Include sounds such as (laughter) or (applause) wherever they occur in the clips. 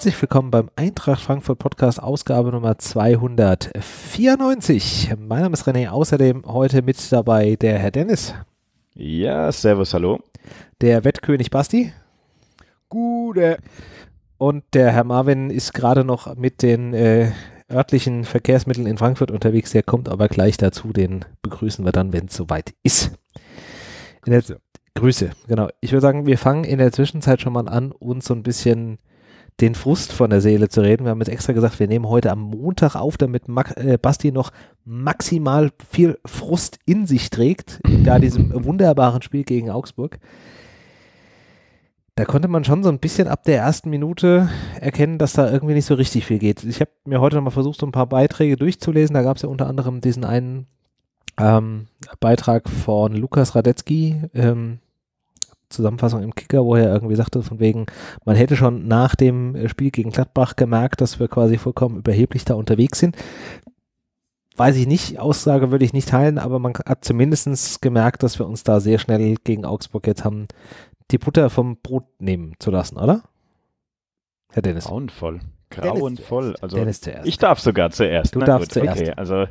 herzlich willkommen beim Eintracht Frankfurt Podcast, Ausgabe Nummer 294. Mein Name ist René, außerdem heute mit dabei der Herr Dennis. Ja, servus, hallo. Der Wettkönig Basti. Gute. Und der Herr Marvin ist gerade noch mit den äh, örtlichen Verkehrsmitteln in Frankfurt unterwegs. Der kommt aber gleich dazu. Den begrüßen wir dann, wenn es soweit ist. In Grüße, genau. Ich würde sagen, wir fangen in der Zwischenzeit schon mal an, uns so ein bisschen den Frust von der Seele zu reden. Wir haben jetzt extra gesagt, wir nehmen heute am Montag auf, damit Mac, äh, Basti noch maximal viel Frust in sich trägt, da diesem (laughs) wunderbaren Spiel gegen Augsburg. Da konnte man schon so ein bisschen ab der ersten Minute erkennen, dass da irgendwie nicht so richtig viel geht. Ich habe mir heute nochmal versucht, so ein paar Beiträge durchzulesen. Da gab es ja unter anderem diesen einen ähm, Beitrag von Lukas Radetzky, ähm, Zusammenfassung im Kicker, wo er irgendwie sagte, von wegen, man hätte schon nach dem Spiel gegen Gladbach gemerkt, dass wir quasi vollkommen überheblich da unterwegs sind. Weiß ich nicht, Aussage würde ich nicht teilen, aber man hat zumindest gemerkt, dass wir uns da sehr schnell gegen Augsburg jetzt haben, die Butter vom Brot nehmen zu lassen, oder? Herr Dennis. Grauenvoll. Grauenvoll. Also ich darf sogar zuerst. Du Na ne? darfst gut, zuerst. Okay, also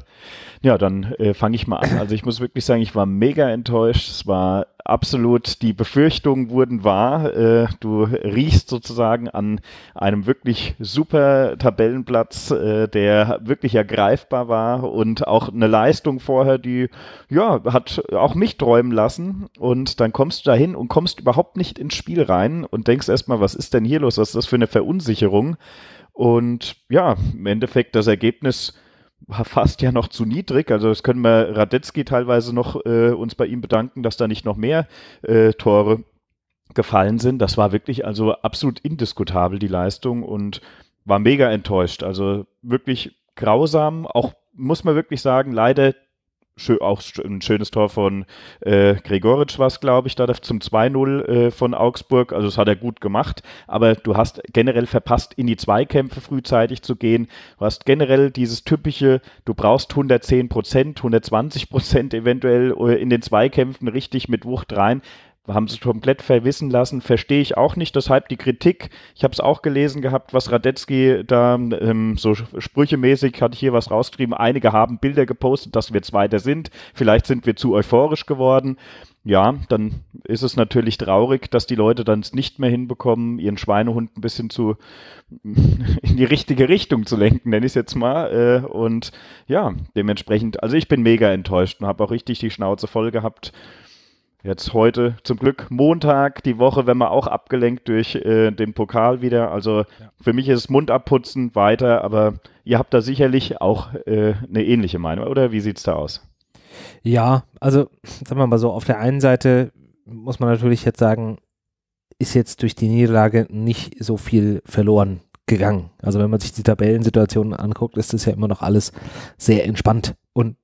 ja, dann äh, fange ich mal an. Also ich muss wirklich sagen, ich war mega enttäuscht. Es war absolut die Befürchtungen wurden wahr. Äh, du riechst sozusagen an einem wirklich super Tabellenplatz, äh, der wirklich ergreifbar war und auch eine Leistung vorher, die ja hat auch mich träumen lassen. Und dann kommst du dahin und kommst überhaupt nicht ins Spiel rein und denkst erstmal, was ist denn hier los? Was ist das für eine Verunsicherung? Und ja, im Endeffekt das Ergebnis fast ja noch zu niedrig. Also das können wir Radetzky teilweise noch äh, uns bei ihm bedanken, dass da nicht noch mehr äh, Tore gefallen sind. Das war wirklich also absolut indiskutabel die Leistung und war mega enttäuscht. Also wirklich grausam. Auch muss man wirklich sagen, leider schön, auch ein schönes Tor von äh, Gregoritsch war es, glaube ich, da zum 2-0 äh, von Augsburg. Also das hat er gut gemacht. Aber du hast generell verpasst, in die Zweikämpfe frühzeitig zu gehen. Du hast generell dieses typische, du brauchst 110 Prozent, 120 Prozent eventuell äh, in den Zweikämpfen richtig mit Wucht rein haben sie komplett verwissen lassen. Verstehe ich auch nicht. Deshalb die Kritik. Ich habe es auch gelesen gehabt, was Radetzky da ähm, so sprüchemäßig hatte ich hier was rausgeschrieben. Einige haben Bilder gepostet, dass wir Zweiter sind. Vielleicht sind wir zu euphorisch geworden. Ja, dann ist es natürlich traurig, dass die Leute dann es nicht mehr hinbekommen, ihren Schweinehund ein bisschen zu (laughs) in die richtige Richtung zu lenken, nenne ich es jetzt mal. Äh, und ja, dementsprechend, also ich bin mega enttäuscht und habe auch richtig die Schnauze voll gehabt. Jetzt heute, zum Glück Montag, die Woche, wenn man auch abgelenkt durch äh, den Pokal wieder. Also ja. für mich ist es Mund abputzen weiter, aber ihr habt da sicherlich auch äh, eine ähnliche Meinung, oder? Wie sieht es da aus? Ja, also sagen wir mal so, auf der einen Seite muss man natürlich jetzt sagen, ist jetzt durch die Niederlage nicht so viel verloren gegangen. Also wenn man sich die Tabellensituation anguckt, ist das ja immer noch alles sehr entspannt. Und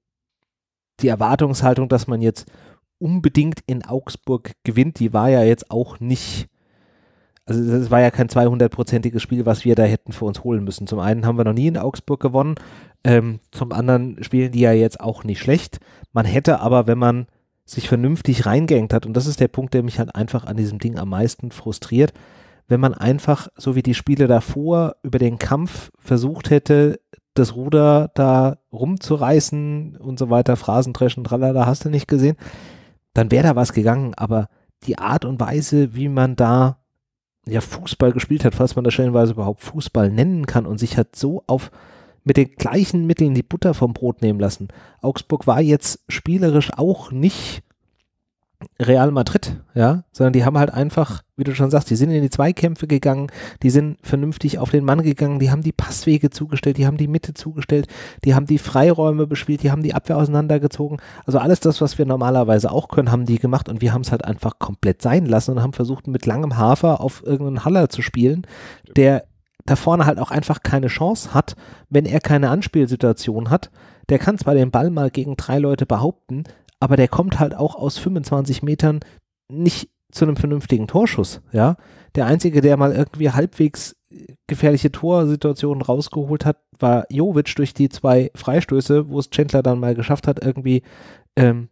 die Erwartungshaltung, dass man jetzt unbedingt in Augsburg gewinnt. Die war ja jetzt auch nicht, also es war ja kein 200-prozentiges Spiel, was wir da hätten für uns holen müssen. Zum einen haben wir noch nie in Augsburg gewonnen, ähm, zum anderen spielen die ja jetzt auch nicht schlecht. Man hätte aber, wenn man sich vernünftig reingehängt hat, und das ist der Punkt, der mich halt einfach an diesem Ding am meisten frustriert, wenn man einfach, so wie die Spiele davor, über den Kampf versucht hätte, das Ruder da rumzureißen und so weiter, Phrasentreschen, tralala, hast du nicht gesehen dann wäre da was gegangen, aber die Art und Weise, wie man da ja Fußball gespielt hat, falls man das stellenweise überhaupt Fußball nennen kann und sich hat so auf mit den gleichen Mitteln die Butter vom Brot nehmen lassen. Augsburg war jetzt spielerisch auch nicht Real Madrid, ja, sondern die haben halt einfach, wie du schon sagst, die sind in die Zweikämpfe gegangen, die sind vernünftig auf den Mann gegangen, die haben die Passwege zugestellt, die haben die Mitte zugestellt, die haben die Freiräume bespielt, die haben die Abwehr auseinandergezogen. Also alles das, was wir normalerweise auch können, haben die gemacht und wir haben es halt einfach komplett sein lassen und haben versucht, mit langem Hafer auf irgendeinen Haller zu spielen, der da vorne halt auch einfach keine Chance hat, wenn er keine Anspielsituation hat. Der kann zwar den Ball mal gegen drei Leute behaupten, aber der kommt halt auch aus 25 Metern nicht zu einem vernünftigen Torschuss, ja. Der einzige, der mal irgendwie halbwegs äh, gefährliche Torsituationen rausgeholt hat, war Jovic durch die zwei Freistöße, wo es Chandler dann mal geschafft hat, irgendwie ähm,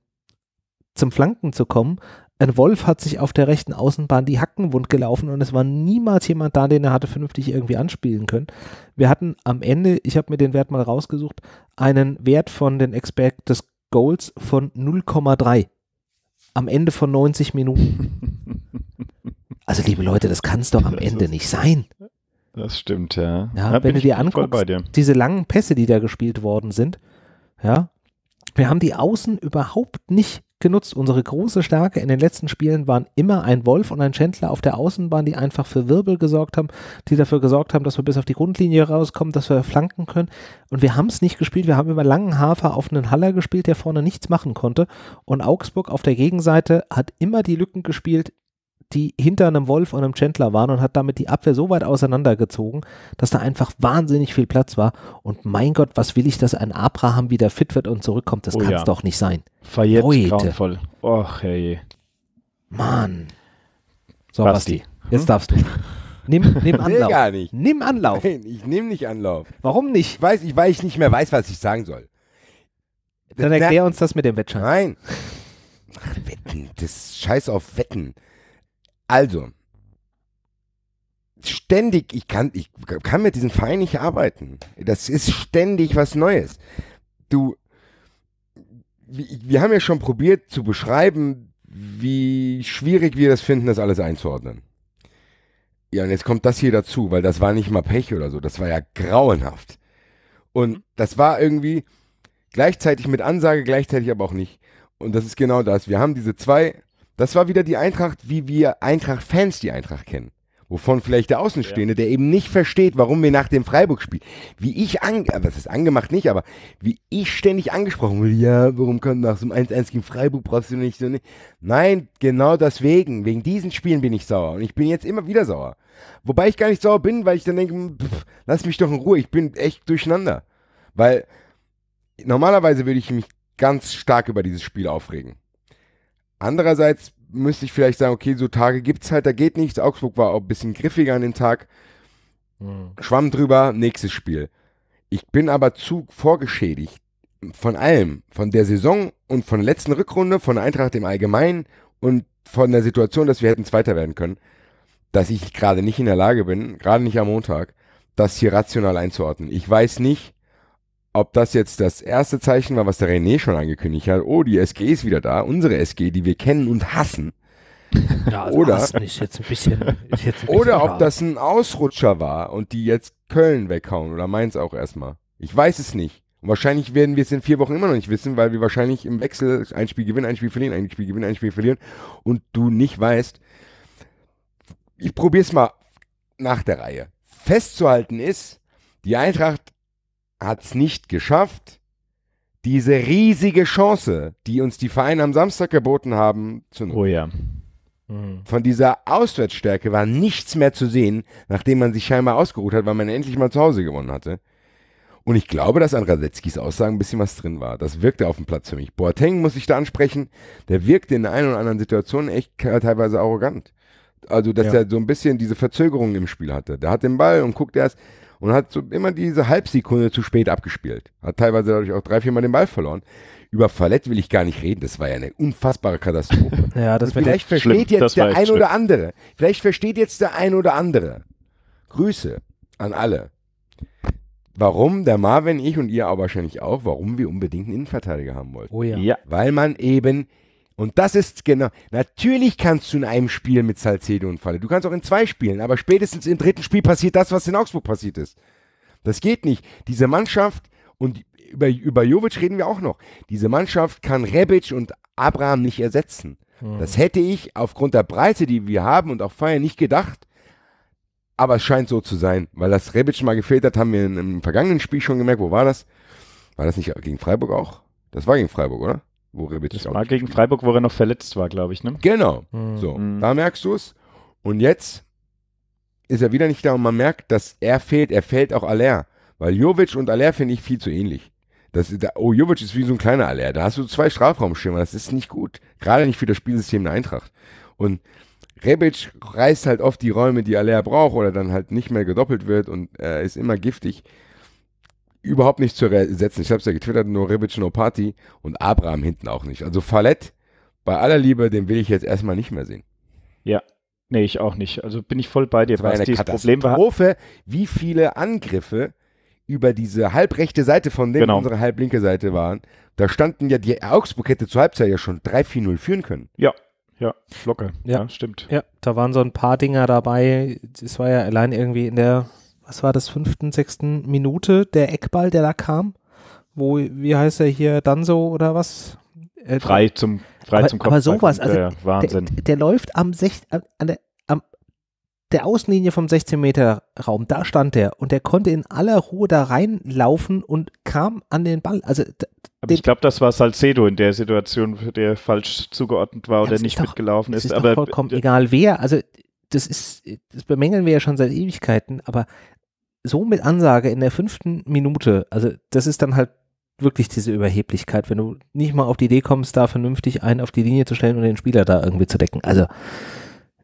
zum Flanken zu kommen. Ein Wolf hat sich auf der rechten Außenbahn die Hacken wund gelaufen und es war niemals jemand da, den er hatte vernünftig irgendwie anspielen können. Wir hatten am Ende, ich habe mir den Wert mal rausgesucht, einen Wert von den Expected Goals von 0,3 am Ende von 90 Minuten. (laughs) Also liebe Leute, das kann es doch am das Ende nicht sein. Das stimmt, ja. ja, wenn du dir anguckst, dir. diese langen Pässe, die da gespielt worden sind, ja, wir haben die Außen überhaupt nicht genutzt. Unsere große Stärke in den letzten Spielen waren immer ein Wolf und ein Schändler auf der Außenbahn, die einfach für Wirbel gesorgt haben, die dafür gesorgt haben, dass wir bis auf die Grundlinie rauskommen, dass wir flanken können. Und wir haben es nicht gespielt. Wir haben über langen Hafer auf einen Haller gespielt, der vorne nichts machen konnte. Und Augsburg auf der Gegenseite hat immer die Lücken gespielt, die hinter einem Wolf und einem Chandler waren und hat damit die Abwehr so weit auseinandergezogen, dass da einfach wahnsinnig viel Platz war. Und mein Gott, was will ich, dass ein Abraham wieder fit wird und zurückkommt? Das oh, kann es ja. doch nicht sein. Verjetzt Leute. Och, hey. Mann. So, Basti, Basti hm? jetzt darfst du. Nimm, nimm (laughs) Anlauf. Nee, gar nicht. Nimm Anlauf. Nein, ich nehme nicht Anlauf. Warum nicht? Ich weiß, ich, weil ich nicht mehr weiß, was ich sagen soll. Dann erklär uns das mit dem Wettschein. Nein. Ach, Wetten, das Scheiß auf Wetten. Also, ständig, ich kann, ich kann mit diesem Verein nicht arbeiten. Das ist ständig was Neues. Du, wir haben ja schon probiert zu beschreiben, wie schwierig wir das finden, das alles einzuordnen. Ja, und jetzt kommt das hier dazu, weil das war nicht mal Pech oder so, das war ja grauenhaft. Und mhm. das war irgendwie gleichzeitig mit Ansage, gleichzeitig aber auch nicht. Und das ist genau das. Wir haben diese zwei das war wieder die Eintracht, wie wir Eintracht-Fans die Eintracht kennen. Wovon vielleicht der Außenstehende, der eben nicht versteht, warum wir nach dem Freiburg spielen. Wie ich, an, das ist angemacht nicht, aber wie ich ständig angesprochen wurde, ja, warum kann nach so einem 1-1 gegen Freiburg brauchst du nicht so nicht. Nein, genau deswegen, wegen diesen Spielen bin ich sauer und ich bin jetzt immer wieder sauer. Wobei ich gar nicht sauer bin, weil ich dann denke, pff, lass mich doch in Ruhe, ich bin echt durcheinander. Weil normalerweise würde ich mich ganz stark über dieses Spiel aufregen. Andererseits müsste ich vielleicht sagen, okay, so Tage gibt es halt, da geht nichts. Augsburg war auch ein bisschen griffiger an dem Tag. Mhm. Schwamm drüber, nächstes Spiel. Ich bin aber zu vorgeschädigt von allem, von der Saison und von der letzten Rückrunde, von Eintracht im Allgemeinen und von der Situation, dass wir hätten Zweiter werden können, dass ich gerade nicht in der Lage bin, gerade nicht am Montag, das hier rational einzuordnen. Ich weiß nicht, ob das jetzt das erste Zeichen war, was der René schon angekündigt hat, oh, die SG ist wieder da, unsere SG, die wir kennen und hassen. (laughs) Ja, also oder, ist jetzt ein bisschen, jetzt ein oder ob das ein Ausrutscher war und die jetzt Köln weghauen oder Mainz auch erstmal. Ich weiß es nicht. Und wahrscheinlich werden wir es in vier Wochen immer noch nicht wissen, weil wir wahrscheinlich im Wechsel ein Spiel gewinnen, ein Spiel verlieren, ein Spiel gewinnen, ein Spiel verlieren und du nicht weißt. Ich probiere es mal nach der Reihe. Festzuhalten ist, die Eintracht hat es nicht geschafft, diese riesige Chance, die uns die Vereine am Samstag geboten haben, zu nutzen. Oh ja. Mhm. Von dieser Auswärtsstärke war nichts mehr zu sehen, nachdem man sich scheinbar ausgeruht hat, weil man endlich mal zu Hause gewonnen hatte. Und ich glaube, dass an Radetzkis Aussagen ein bisschen was drin war. Das wirkte auf dem Platz für mich. Boateng muss ich da ansprechen. Der wirkte in der einen oder anderen Situation echt teilweise arrogant. Also, dass ja. er so ein bisschen diese Verzögerung im Spiel hatte. Der hat den Ball und guckt erst, und hat so immer diese Halbsekunde zu spät abgespielt. Hat teilweise dadurch auch drei, viermal den Ball verloren. Über Fallett will ich gar nicht reden. Das war ja eine unfassbare Katastrophe. (laughs) ja, das und vielleicht versteht schlimm. jetzt der ein schlimm. oder andere. Vielleicht versteht jetzt der ein oder andere. Grüße an alle. Warum der Marvin, ich und ihr aber wahrscheinlich auch, warum wir unbedingt einen Innenverteidiger haben wollten. Oh ja. ja. Weil man eben und das ist genau. Natürlich kannst du in einem Spiel mit Salcedo und Falle. Du kannst auch in zwei spielen, aber spätestens im dritten Spiel passiert das, was in Augsburg passiert ist. Das geht nicht. Diese Mannschaft, und über, über Jovic reden wir auch noch, diese Mannschaft kann Rebic und Abraham nicht ersetzen. Mhm. Das hätte ich aufgrund der Preise, die wir haben und auch Feier nicht gedacht. Aber es scheint so zu sein, weil das Rebic mal gefehlt hat, haben wir im, im vergangenen Spiel schon gemerkt. Wo war das? War das nicht gegen Freiburg auch? Das war gegen Freiburg, oder? wo Worewitz das war gegen Freiburg, wo er noch verletzt war, glaube ich, ne? Genau. Mhm. So, hm. da merkst du es. Und jetzt ist er wieder nicht da und man merkt, dass er fehlt. Er fehlt auch Aller. Weil Jovic und Aller finde ich viel zu ähnlich. Das, da, oh, Jovic ist wie so ein kleiner Aller. Da hast du zwei Strafraumschirme. Das ist nicht gut. Gerade nicht für das Spielsystem der Eintracht. Und Rebic reißt halt oft die Räume, die Aller braucht oder dann halt nicht mehr gedoppelt wird und äh, ist immer giftig überhaupt nicht zu ersetzen. Ich habe es ja getwittert, nur Rebic, no Party und Abraham hinten auch nicht. Also Fallett, bei aller Liebe, den will ich jetzt erstmal nicht mehr sehen. Ja, nee, ich auch nicht. Also bin ich voll bei dir. Das war eine das Katastrophe, war... wie viele Angriffe über diese halbrechte Seite, von dem genau. unsere halblinke Seite waren. Da standen ja die Augsburg hätte zur Halbzeit ja schon 3-4-0 führen können. Ja, ja, locker. Ja. ja, stimmt. Ja, da waren so ein paar Dinger dabei. Es war ja allein irgendwie in der was war das, fünften, sechsten Minute der Eckball, der da kam, wo, wie heißt er hier, Danso oder was? Äh, frei zum, frei aber, zum Kopf. Aber sowas, also äh, Wahnsinn. Der, der, läuft am, sech, an, der, am, der Außenlinie vom 16-Meter-Raum, da stand der und der konnte in aller Ruhe da reinlaufen und kam an den Ball. Also, aber den, ich glaube, das war Salcedo in der Situation, der falsch zugeordnet war ja, oder nicht doch, mitgelaufen ist. ist aber vollkommen egal wer. Also das ist, das bemängeln wir ja schon seit Ewigkeiten, aber so mit Ansage in der fünften Minute, also das ist dann halt wirklich diese Überheblichkeit, wenn du nicht mal auf die Idee kommst, da vernünftig einen auf die Linie zu stellen und den Spieler da irgendwie zu decken. Also,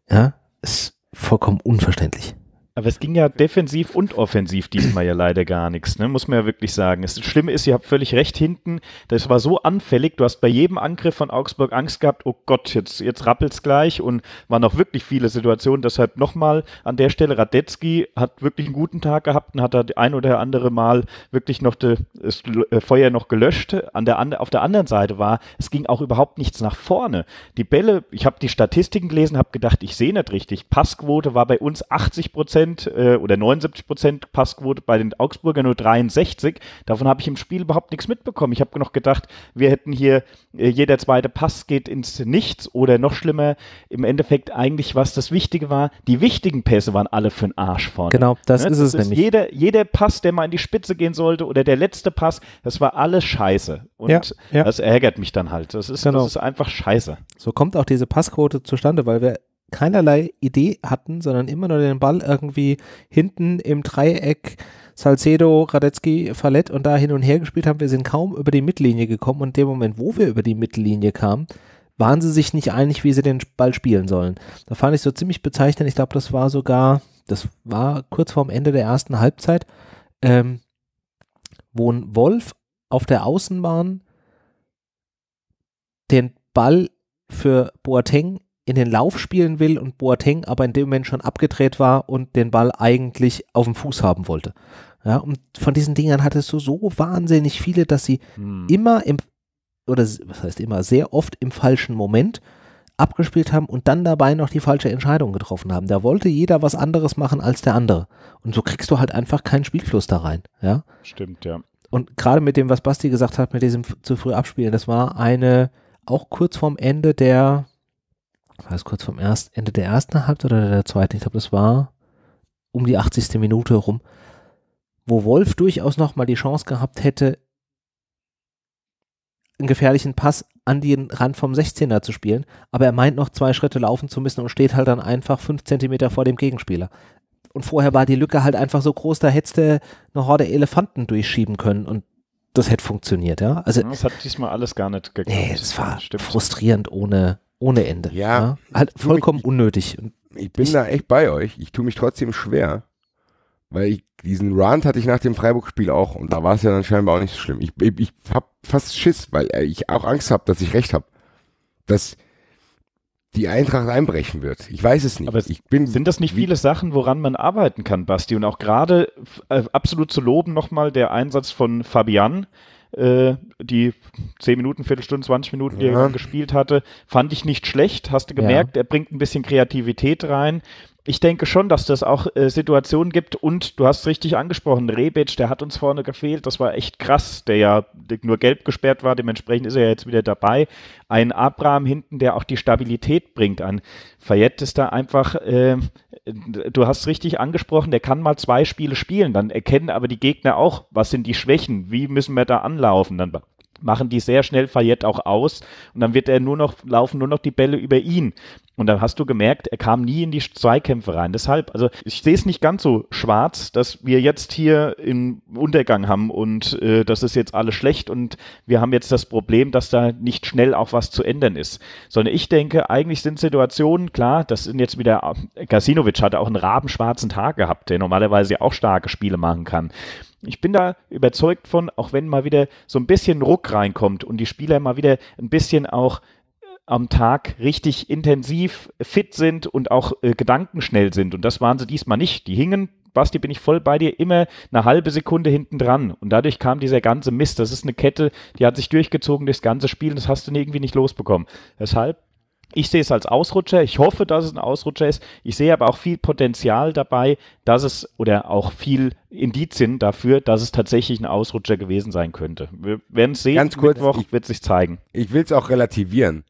ja, ist vollkommen unverständlich. Aber es ging ja defensiv und offensiv diesmal ja leider gar nichts, ne? muss man ja wirklich sagen. Das Schlimme ist, ihr habt völlig recht hinten. Das war so anfällig. Du hast bei jedem Angriff von Augsburg Angst gehabt, oh Gott, jetzt, jetzt es gleich. Und waren auch wirklich viele Situationen. Deshalb nochmal an der Stelle, Radetzky hat wirklich einen guten Tag gehabt und hat da ein oder andere Mal wirklich noch das äh, Feuer noch gelöscht. An der, auf der anderen Seite war, es ging auch überhaupt nichts nach vorne. Die Bälle, ich habe die Statistiken gelesen, habe gedacht, ich sehe nicht richtig. Passquote war bei uns 80 Prozent. Prozent äh, oder 79 Prozent Passquote, bei den Augsburger nur 63. Davon habe ich im Spiel überhaupt nichts mitbekommen. Ich habe noch gedacht, wir hätten hier äh, jeder zweite Pass geht ins Nichts oder noch schlimmer, im Endeffekt eigentlich, was das Wichtige war, die wichtigen Pässe waren alle für den Arsch vorne. Genau, das ne? ist es das nämlich. jeder, jeder Pass, der mal in die Spitze gehen sollte oder der letzte Pass, das war alles scheiße. Und ja, ja. das ärgert mich dann halt. Das ist, genau. das ist einfach scheiße. So kommt auch diese Passquote zustande, weil wir keinerlei Idee hatten, sondern immer nur den Ball irgendwie hinten im Dreieck Salcedo, Radetzky, Fallett und da hin und her gespielt haben. Wir sind kaum über die Mittellinie gekommen und in dem Moment, wo wir über die Mittellinie kamen, waren sie sich nicht einig, wie sie den Ball spielen sollen. Da fand ich so ziemlich bezeichnend. Ich glaube, das war sogar, das war kurz vorm Ende der ersten Halbzeit, ähm, wo ein Wolf auf der Außenbahn den Ball für Boateng in den Lauf spielen will und Boateng aber in dem Moment schon abgedreht war und den Ball eigentlich auf dem Fuß haben wollte. Ja, und von diesen Dingern hattest du so wahnsinnig viele, dass sie hm. immer im, oder was heißt immer, sehr oft im falschen Moment abgespielt haben und dann dabei noch die falsche Entscheidung getroffen haben. Da wollte jeder was anderes machen als der andere. Und so kriegst du halt einfach keinen Spielfluss da rein. Ja? Stimmt, ja. Und gerade mit dem, was Basti gesagt hat, mit diesem zu früh abspielen, das war eine, auch kurz vorm Ende der war es kurz vom ersten, Ende der ersten Halbzeit oder der zweiten, ich glaube, das war um die 80. Minute herum, wo Wolf durchaus nochmal die Chance gehabt hätte, einen gefährlichen Pass an den Rand vom 16er zu spielen, aber er meint noch zwei Schritte laufen zu müssen und steht halt dann einfach fünf Zentimeter vor dem Gegenspieler. Und vorher war die Lücke halt einfach so groß, da hättest du eine Horde Elefanten durchschieben können und das hätte funktioniert, ja. Also, das hat diesmal alles gar nicht geklappt. Nee, das war Stimmt. frustrierend ohne, ohne Ende. Ja. ja? Ne? Halt vollkommen mich, unnötig. Ich bin ich, da echt bei euch. Ich tue mich trotzdem schwer. Weil ich, diesen Rant hatte ich nach dem Freiburg-Spiel auch und da war es ja dann scheinbar auch nicht so schlimm. Ich, ich, ich habe fast Schiss, weil ich auch Angst habe, dass ich recht habe. Dass die Eintracht einbrechen wird. Ich weiß es nicht. Aber bin, sind das nicht viele Sachen, woran man arbeiten kann, Basti? Und auch gerade äh, absolut zu loben nochmal der Einsatz von Fabian, äh, die 10 Minuten, Viertelstunde, 20 Minuten, die ja. er gespielt hatte, fand ich nicht schlecht. Hast du gemerkt, ja. er bringt ein bisschen Kreativität rein ich denke schon, dass das auch äh, Situationen gibt und du hast richtig angesprochen, Rebic, der hat uns vorne gefehlt, das war echt krass, der ja nur gelb gesperrt war, dementsprechend ist er ja jetzt wieder dabei. Ein Abraham hinten, der auch die Stabilität bringt an. Fayette ist da einfach, äh, du hast richtig angesprochen, der kann mal zwei Spiele spielen, dann erkennen aber die Gegner auch, was sind die Schwächen, wie müssen wir da anlaufen, dann machen die sehr schnell Fayette auch aus und dann wird er nur noch, laufen nur noch die Bälle über ihn. Und dann hast du gemerkt, er kam nie in die Zweikämpfe rein. Deshalb, also ich sehe es nicht ganz so schwarz, dass wir jetzt hier im Untergang haben und äh, das ist jetzt alles schlecht und wir haben jetzt das Problem, dass da nicht schnell auch was zu ändern ist. Sondern ich denke, eigentlich sind Situationen, klar, das sind jetzt wieder, Gasinovic hatte auch einen rabenschwarzen Tag gehabt, der normalerweise auch starke Spiele machen kann ich bin da überzeugt von, auch wenn mal wieder so ein bisschen Ruck reinkommt und die Spieler mal wieder ein bisschen auch äh, am Tag richtig intensiv fit sind und auch äh, gedankenschnell sind. Und das waren sie diesmal nicht. Die hingen, Basti, bin ich voll bei dir, immer eine halbe Sekunde hinten dran. Und dadurch kam dieser ganze Mist. Das ist eine Kette, die hat sich durchgezogen durchs ganze Spiel und das hast du irgendwie nicht losbekommen. Deshalb ich sehe es als Ausrutscher. Ich hoffe, dass es ein Ausrutscher ist. Ich sehe aber auch viel Potenzial dabei, dass es oder auch viel Indizien dafür, dass es tatsächlich ein Ausrutscher gewesen sein könnte. Wir werden es sehen. Ganz kurz, Mittwoch ich, wird sich zeigen. Ich will es auch relativieren.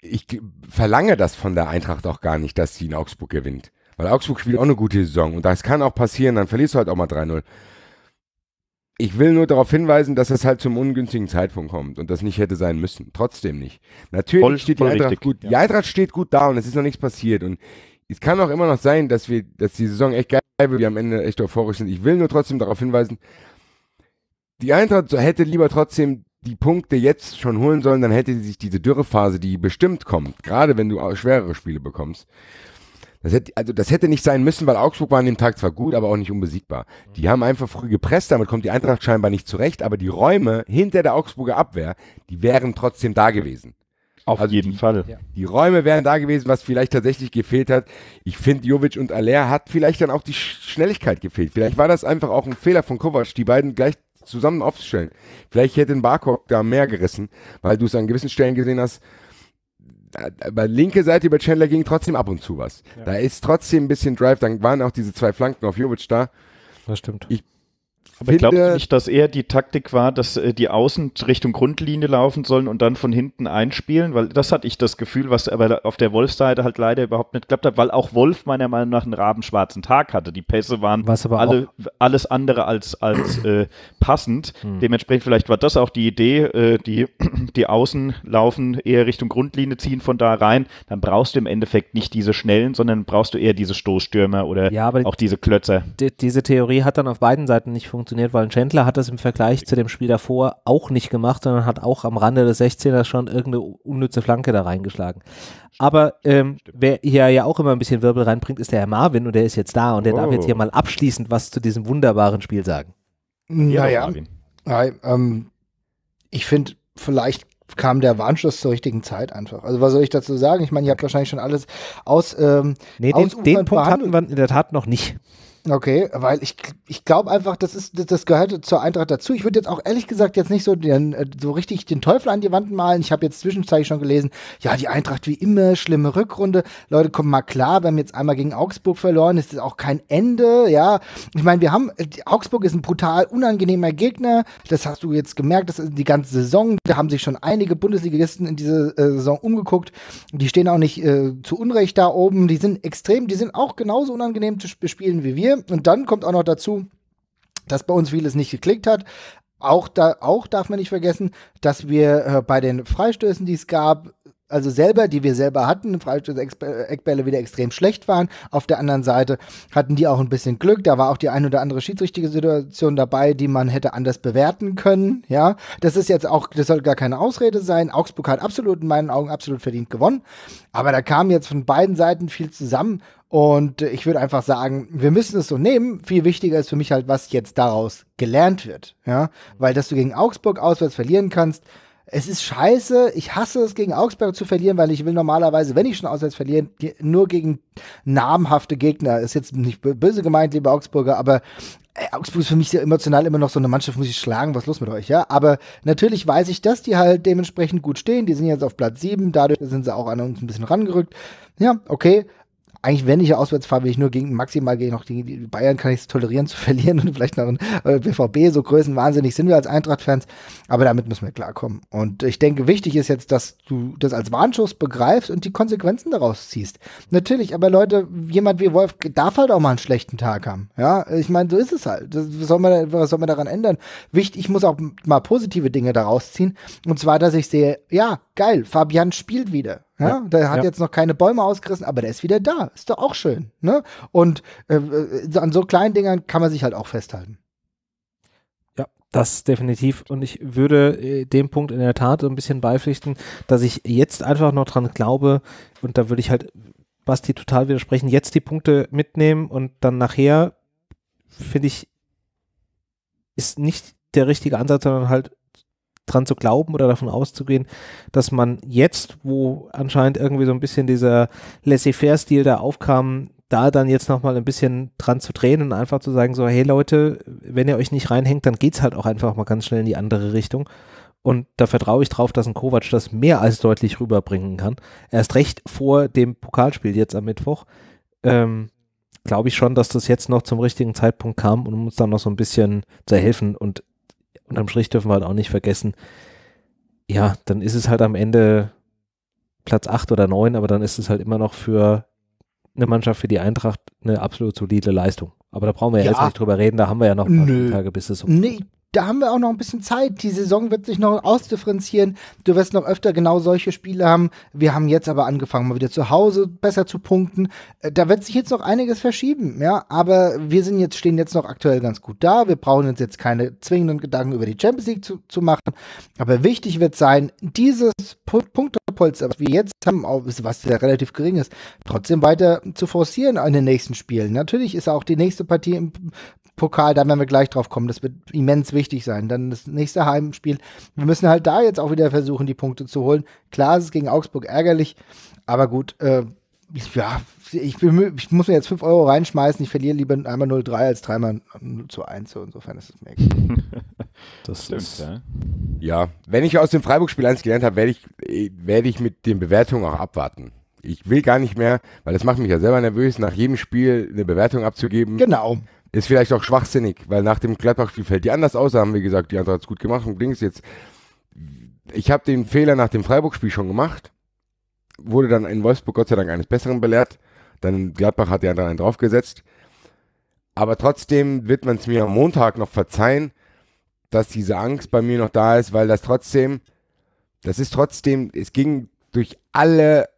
Ich verlange das von der Eintracht auch gar nicht, dass sie in Augsburg gewinnt. Weil Augsburg spielt auch eine gute Saison und das kann auch passieren, dann verlierst du halt auch mal 3-0 ich will nur darauf hinweisen, dass es halt zum ungünstigen Zeitpunkt kommt und das nicht hätte sein müssen. Trotzdem nicht. Natürlich voll, steht voll die Eintracht richtig, gut. Ja. Die Eintracht steht gut da und es ist noch nichts passiert. Und es kann auch immer noch sein, dass wir, dass die Saison echt geil wird, wir am Ende echt euphorisch sind. Ich will nur trotzdem darauf hinweisen, die Eintracht hätte lieber trotzdem die Punkte jetzt schon holen sollen, dann hätte sich diese Dürrephase, die bestimmt kommt, gerade wenn du schwerere Spiele bekommst, das hätte, also das hätte nicht sein müssen, weil Augsburg war an dem Tag zwar gut, aber auch nicht unbesiegbar. Mhm. Die haben einfach früh gepresst, damit kommt die Eintracht scheinbar nicht zurecht, aber die Räume hinter der Augsburger Abwehr, die wären trotzdem da gewesen. Auf also jeden die, Fall. Die Räume wären da gewesen, was vielleicht tatsächlich gefehlt hat. Ich finde, Jovic und Aller hat vielleicht dann auch die Schnelligkeit gefehlt. Vielleicht war das einfach auch ein Fehler von Kovac, die beiden gleich zusammen aufzustellen. Vielleicht hätte ein Barkok da mehr gerissen, weil du es an gewissen Stellen gesehen hast, bei äh, äh, linke Seite über Chandler ging trotzdem ab und zu was. Ja. Da ist trotzdem ein bisschen Drive. Dann waren auch diese zwei Flanken auf Jovic da. Das stimmt. Ich aber glaubst du nicht, dass eher die Taktik war, dass äh, die Außen Richtung Grundlinie laufen sollen und dann von hinten einspielen? Weil das hatte ich das Gefühl, was aber auf der Wolf-Seite halt leider überhaupt nicht geklappt hat, weil auch Wolf meiner Meinung nach einen rabenschwarzen Tag hatte. Die Pässe waren alle, alles andere als, als äh, passend. Hm. Dementsprechend vielleicht war das auch die Idee, äh, die, (clears throat) die Außen laufen eher Richtung Grundlinie, ziehen von da rein. Dann brauchst du im Endeffekt nicht diese schnellen, sondern brauchst du eher diese Stoßstürmer oder ja, auch diese Klötzer. diese Theorie hat dann auf beiden Seiten nicht funktioniert funktioniert, weil Chandler hat das im Vergleich zu dem Spiel davor auch nicht gemacht, sondern hat auch am Rande des 16ers schon irgendeine unnütze Flanke da reingeschlagen. Aber ähm, wer hier ja auch immer ein bisschen Wirbel reinbringt, ist der Herr Marvin und der ist jetzt da und der oh. darf jetzt hier oh. mal abschließend was zu diesem wunderbaren Spiel sagen. Ja, ja, ähm, ich finde, vielleicht kam der Warnschuss zur richtigen Zeit einfach. Also was soll ich dazu sagen? Ich meine, ihr habt wahrscheinlich schon alles aus. Ähm, nee, den, den Punkt hatten wir in der Tat noch nicht. Okay, weil ich, ich glaube einfach, das ist das, gehört zur Eintracht dazu. Ich würde jetzt auch ehrlich gesagt jetzt nicht so den, äh, so richtig den Teufel an die Wand malen. Ich habe jetzt zwischenzeitlich schon gelesen, ja, die Eintracht wie immer, schlimme Rückrunde. Leute, kommen mal klar, wir haben jetzt einmal gegen Augsburg verloren, es ist auch kein Ende, ja. Ich meine, wir haben äh, Augsburg ist ein brutal unangenehmer Gegner. Das hast du jetzt gemerkt, das ist die ganze Saison, da haben sich schon einige Bundesligisten in dieser äh, Saison umgeguckt. Die stehen auch nicht äh, zu Unrecht da oben, die sind extrem, die sind auch genauso unangenehm zu spielen wie wir. Okay, und dann kommt auch noch dazu, dass bei uns vieles nicht geklickt hat. Auch, da, auch darf man nicht vergessen, dass wir äh, bei den Freistößen, die es gab, also selber, die wir selber hatten, Freistoß-Eckbälle wieder extrem schlecht waren. Auf der anderen Seite hatten die auch ein bisschen Glück. Da war auch die ein oder andere schiedsrichtige Situation dabei, die man hätte anders bewerten können. Ja, das ist jetzt auch, das soll gar keine Ausrede sein. Augsburg hat absolut in meinen Augen absolut verdient gewonnen. Aber da kam jetzt von beiden Seiten viel zusammen. Und ich würde einfach sagen, wir müssen es so nehmen. Viel wichtiger ist für mich halt, was jetzt daraus gelernt wird. Ja, weil dass du gegen Augsburg auswärts verlieren kannst, es ist scheiße, ich hasse es, gegen Augsburg zu verlieren, weil ich will normalerweise, wenn ich schon auswärts verliere, nur gegen namhafte Gegner. Ist jetzt nicht böse gemeint, liebe Augsburger, aber ey, äh, Augsburg ist für mich sehr emotional immer noch so eine Mannschaft, muss ich schlagen, was ist los mit euch, ja? Aber natürlich weiß ich, dass die halt dementsprechend gut stehen. Die sind jetzt auf Platz 7, dadurch sind sie auch an uns ein bisschen rangerückt. Ja, okay, eigentlich, wenn ich auswärts fahre, will ich nur gegen maximal gegen noch die, die Bayern kann ich es tolerieren zu (laughs) verlieren und vielleicht noch ein äh, BVB, so größenwahnsinnig sind wir als Eintracht-Fans, aber damit müssen wir klarkommen. Und ich denke, wichtig ist jetzt, dass du das als Warnschuss begreifst und die Konsequenzen daraus ziehst. Natürlich, aber Leute, jemand wie Wolf darf halt auch mal einen schlechten Tag haben. Ja, ich meine, so ist es halt. Das, was, soll man, was soll man daran ändern? Wichtig, ich muss auch mal positive Dinge daraus ziehen. Und zwar, dass ich sehe, ja, geil, Fabian spielt wieder. Ja? ja der hat ja. jetzt noch keine Bäume ausgerissen, aber der ist wieder da. Ist doch auch schön. Ne? Und äh, äh an so kleinen Dingern kann man sich halt auch festhalten. Ja, das definitiv. Und ich würde äh, dem Punkt in der Tat so ein bisschen beipflichten, dass ich jetzt einfach noch dran glaube und da würde ich halt Basti total widersprechen, jetzt die Punkte mitnehmen und dann nachher, finde ich, ist nicht der richtige Ansatz, sondern halt dran zu glauben oder davon auszugehen, dass man jetzt, wo anscheinend irgendwie so ein bisschen dieser Laissez-faire-Stil da aufkam, da dann jetzt nochmal ein bisschen dran zu drehen und einfach zu sagen, so, hey Leute, wenn ihr euch nicht reinhängt, dann geht es halt auch einfach mal ganz schnell in die andere Richtung. Und da vertraue ich drauf, dass ein Kovac das mehr als deutlich rüberbringen kann. Erst recht vor dem Pokalspiel jetzt am Mittwoch. Ähm, Glaube ich schon, dass das jetzt noch zum richtigen Zeitpunkt kam, um uns dann noch so ein bisschen zu helfen. Und unterm Strich dürfen wir halt auch nicht vergessen, ja, dann ist es halt am Ende Platz 8 oder 9, aber dann ist es halt immer noch für eine Mannschaft für die Eintracht eine absolut solide Leistung. Aber da brauchen wir ja, ja. jetzt nicht drüber reden, da haben wir ja noch ein paar Tage, bis es um nee, da haben wir auch noch ein bisschen Zeit. Die Saison wird sich noch ausdifferenzieren. Du wirst noch öfter genau solche Spiele haben. Wir haben jetzt aber angefangen, mal wieder zu Hause besser zu punkten. Äh, da wird sich jetzt noch einiges verschieben, ja. Aber wir sind jetzt, stehen jetzt noch aktuell ganz gut da. Wir brauchen uns jetzt keine zwingenden Gedanken über die Champions League zu, zu machen. Aber wichtig wird sein, dieses Punktepolster, was wir jetzt haben, was ja relativ gering ist, trotzdem weiter zu forcieren an den nächsten Spielen. Natürlich ist auch die nächste Partie im Pokal, da werden wir gleich drauf kommen. Das wird immens wichtig wichtig sein. Dann das nächste Heimspiel. Wir müssen halt da jetzt auch wieder versuchen, die Punkte zu holen. Klar ist es gegen Augsburg ärgerlich, aber gut, äh, ja, ich, ich, muss mir jetzt 5 Euro reinschmeißen. Ich verliere lieber einmal 0-3 als dreimal 0 zu 1. So insofern ist es mir egal. (laughs) das Stimmt, ist, ja. ja. Wenn ich aus dem Freiburg-Spiel 1 gelernt habe, werde ich, äh, werde ich mit den Bewertungen auch abwarten. Ich will gar nicht mehr, weil das macht mich ja selber nervös, nach jedem Spiel eine Bewertung abzugeben. Genau. Ist vielleicht auch schwachsinnig, weil nach dem Gladbach-Spiel fällt die anders aus, haben wir gesagt, die andere hat es gut gemacht und Dings jetzt. Ich habe den Fehler nach dem Freiburg-Spiel schon gemacht, wurde dann in Wolfsburg Gott sei Dank eines Besseren belehrt, dann Gladbach hat die andere einen draufgesetzt. Aber trotzdem wird man es mir am Montag noch verzeihen, dass diese Angst bei mir noch da ist, weil das trotzdem, das ist trotzdem, es ging durch alle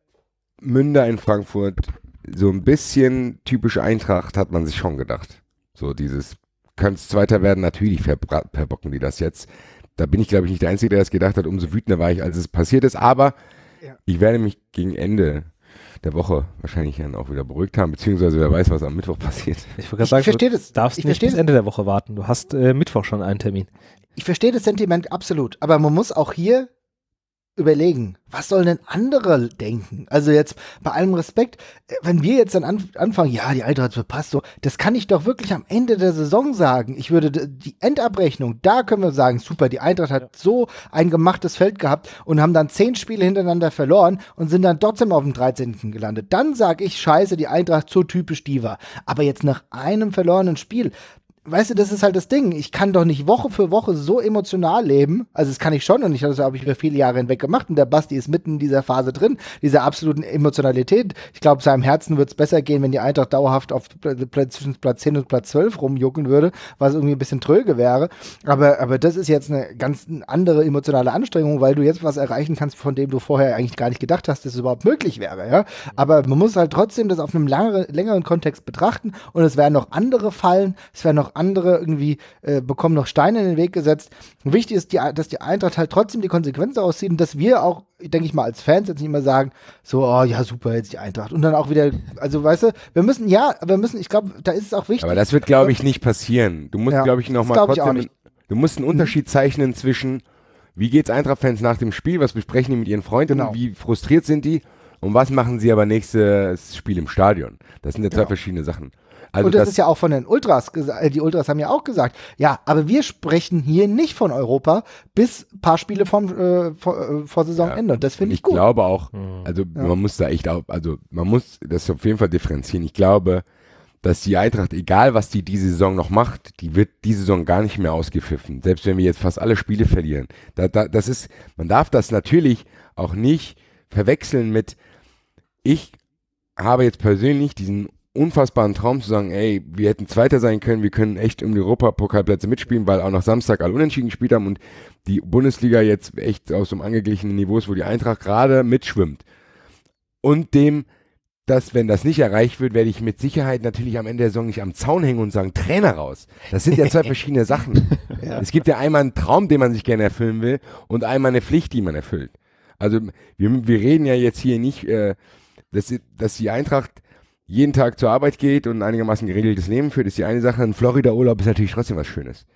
Münder in Frankfurt so ein bisschen typisch Eintracht, hat man sich schon gedacht. So dieses, kann es Zweiter werden? Natürlich verbocken die das jetzt. Da bin ich, glaube ich, nicht der Einzige, der das gedacht hat. Umso wütender war ich, als es passiert ist. Aber ja. ich werde mich gegen Ende der Woche wahrscheinlich dann auch wieder beruhigt haben, beziehungsweise wer weiß, was am Mittwoch passiert. Ich, ich sagen, verstehe du das. darfst ich nicht bis Ende der Woche warten. Du hast äh, Mittwoch schon einen Termin. Ich verstehe das Sentiment absolut, aber man muss auch hier überlegen, was sollen denn andere denken? Also jetzt bei allem Respekt, äh, wenn wir jetzt dann anfangen, ja, die Eintracht verpasst so, das kann ich doch wirklich am Ende der Saison sagen. Ich würde die Endabrechnung, da können wir sagen, super, die Eintracht hat so ein gemachtes Feld gehabt und haben dann zehn Spiele hintereinander verloren und sind dann trotzdem auf dem 13. gelandet. Dann sage ich, scheiße, die Eintracht so typisch die war. Aber jetzt nach einem verlorenen Spiel, weißt du, das ist halt das Ding. Ich kann doch nicht Woche für Woche so emotional leben. Also das kann ich schon und ich das habe ich über viele Jahre hinweg gemacht. Und der Basti ist mitten in dieser Phase drin, dieser absoluten Emotionalität. Ich glaube, seinem Herzen wird es besser gehen, wenn die Eintracht dauerhaft auf Platz, zwischen Platz 10 und Platz 12 rumjucken würde, was irgendwie ein bisschen tröge wäre. Aber, aber das ist jetzt eine ganz andere emotionale Anstrengung, weil du jetzt was erreichen kannst, von dem du vorher eigentlich gar nicht gedacht hast, dass es überhaupt möglich wäre. Ja? Aber man muss halt trotzdem das auf einem langere, längeren Kontext betrachten und es werden noch andere Fallen, es werden noch andere irgendwie äh, bekommen noch Steine in den Weg gesetzt. Und wichtig ist, die, dass die Eintracht halt trotzdem die Konsequenzen aussieht und dass wir auch, denke ich mal, als Fans jetzt nicht immer sagen, so, oh ja, super, jetzt die Eintracht. Und dann auch wieder, also weißt du, wir müssen, ja, wir müssen, ich glaube, da ist es auch wichtig. Aber das wird, glaube ich, nicht passieren. Du musst, ja, glaube ich, nochmal trotzdem, du musst einen Unterschied zeichnen zwischen, wie geht's Eintracht-Fans nach dem Spiel, was besprechen die mit ihren Freunden, genau. wie frustriert sind die und was machen sie aber nächstes Spiel im Stadion. Das sind ja zwei genau. verschiedene Sachen. Also und das, das, ist ja auch von den Ultras äh, Die Ultras haben ja auch gesagt, ja, aber wir sprechen hier nicht von Europa bis paar Spiele vom, äh, vor, äh, vor Saisonende. Ja, das finde ich, gut. Ich glaube auch, hm. also ja. man muss da echt auch, also man muss das auf jeden Fall differenzieren. Ich glaube, dass die Eintracht, egal was die diese Saison noch macht, die wird diese Saison gar nicht mehr ausgepfiffen. Selbst wenn wir jetzt fast alle Spiele verlieren. Da, da, das ist, man darf das natürlich auch nicht verwechseln mit, ich habe jetzt persönlich diesen unfassbaren Traum zu sagen, ey, wir hätten Zweiter sein können, wir können echt um die Europapokalplätze mitspielen, weil auch noch Samstag alle unentschieden gespielt haben und die Bundesliga jetzt echt aus so einem angeglichenen Niveau ist, wo die Eintracht gerade mitschwimmt. Und dem, dass wenn das nicht erreicht wird, werde ich mit Sicherheit natürlich am Ende der Saison nicht am Zaun hängen und sagen, Trainer raus. Das sind ja zwei (laughs) verschiedene Sachen. ja. Es gibt ja einmal einen Traum, den man sich gerne erfüllen will und einmal eine Pflicht, die man erfüllt. Also wir, wir reden ja jetzt hier nicht, äh, dass, dass die Eintracht jeden Tag zur Arbeit geht und ein einigermaßen geregeltes Leben führt, ist die eine Sache. Ein Florida-Urlaub ist natürlich trotzdem was Schönes.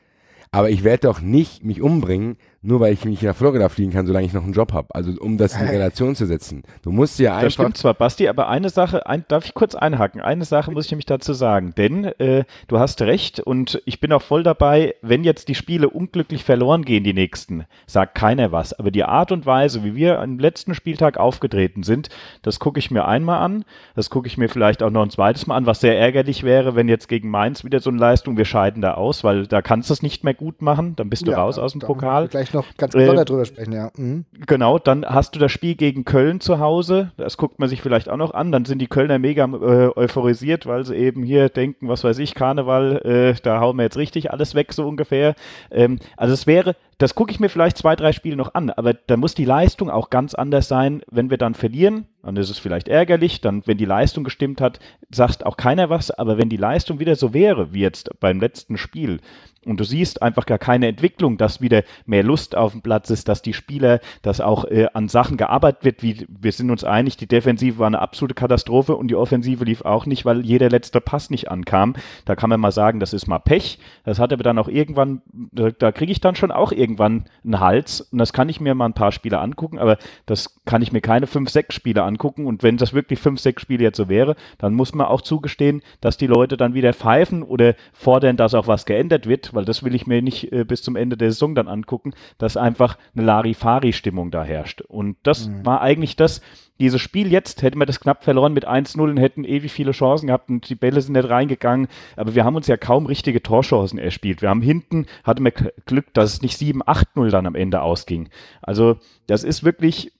Aber ich werde doch nicht mich umbringen, nur weil ich mich nach Florida fliegen kann, solange ich noch einen Job habe. Also um das in äh. Relation zu setzen. Du musst ja einfach. Das stimmt zwar, Basti, aber eine Sache, ein, darf ich kurz einhaken? Eine Sache muss ich nämlich dazu sagen, denn äh, du hast recht und ich bin auch voll dabei, wenn jetzt die Spiele unglücklich verloren gehen, die nächsten, sagt keiner was. Aber die Art und Weise, wie wir am letzten Spieltag aufgetreten sind, das gucke ich mir einmal an, das gucke ich mir vielleicht auch noch ein zweites Mal an, was sehr ärgerlich wäre, wenn jetzt gegen Mainz wieder so eine Leistung, wir scheiden da aus, weil da kannst du es nicht mehr gut machen, dann bist du ja, raus aus dem Pokal. Gleich noch ganz äh, besonders äh, drüber sprechen, ja. Mhm. Genau, dann hast du das Spiel gegen Köln zu Hause. Das guckt man sich vielleicht auch noch an. Dann sind die Kölner mega äh, euphorisiert, weil sie eben hier denken, was weiß ich, Karneval, äh, da hauen wir jetzt richtig alles weg, so ungefähr. Ähm, also es wäre das gucke ich mir vielleicht zwei, drei Spiele noch an, aber da muss die Leistung auch ganz anders sein, wenn wir dann verlieren, dann ist es vielleicht ärgerlich, dann, wenn die Leistung gestimmt hat, sagt auch keiner was, aber wenn die Leistung wieder so wäre, wie jetzt beim letzten Spiel, und du siehst einfach gar keine Entwicklung, dass wieder mehr Lust auf dem Platz ist, dass die Spieler, dass auch äh, an Sachen gearbeitet wird, wie wir sind uns einig, die Defensive war eine absolute Katastrophe und die Offensive lief auch nicht, weil jeder letzte Pass nicht ankam. Da kann man mal sagen, das ist mal Pech. Das hat aber dann auch irgendwann, da, da kriege ich dann schon auch irgendwie irgendwann einen Hals. Und das kann ich mir mal ein paar Spiele angucken, aber das kann ich mir keine fünf, sechs Spiele angucken. Und wenn das wirklich fünf, sechs Spiele jetzt so wäre, dann muss man auch zugestehen, dass die Leute dann wieder pfeifen oder fordern, dass auch was geändert wird, weil das will ich mir nicht äh, bis zum Ende der Saison dann angucken, dass einfach eine Larifari-Stimmung da herrscht. Und das mhm. war eigentlich das, dieses Spiel jetzt, hätten wir das knapp verloren mit 1-0 und hätten ewig viele Chancen gehabt und die Bälle sind nicht reingegangen. Aber wir haben uns ja kaum richtige Torchancen erspielt. Wir haben hinten, hatten wir Glück, dass es nicht 7-8-0 dann am Ende ausging. Also das ist wirklich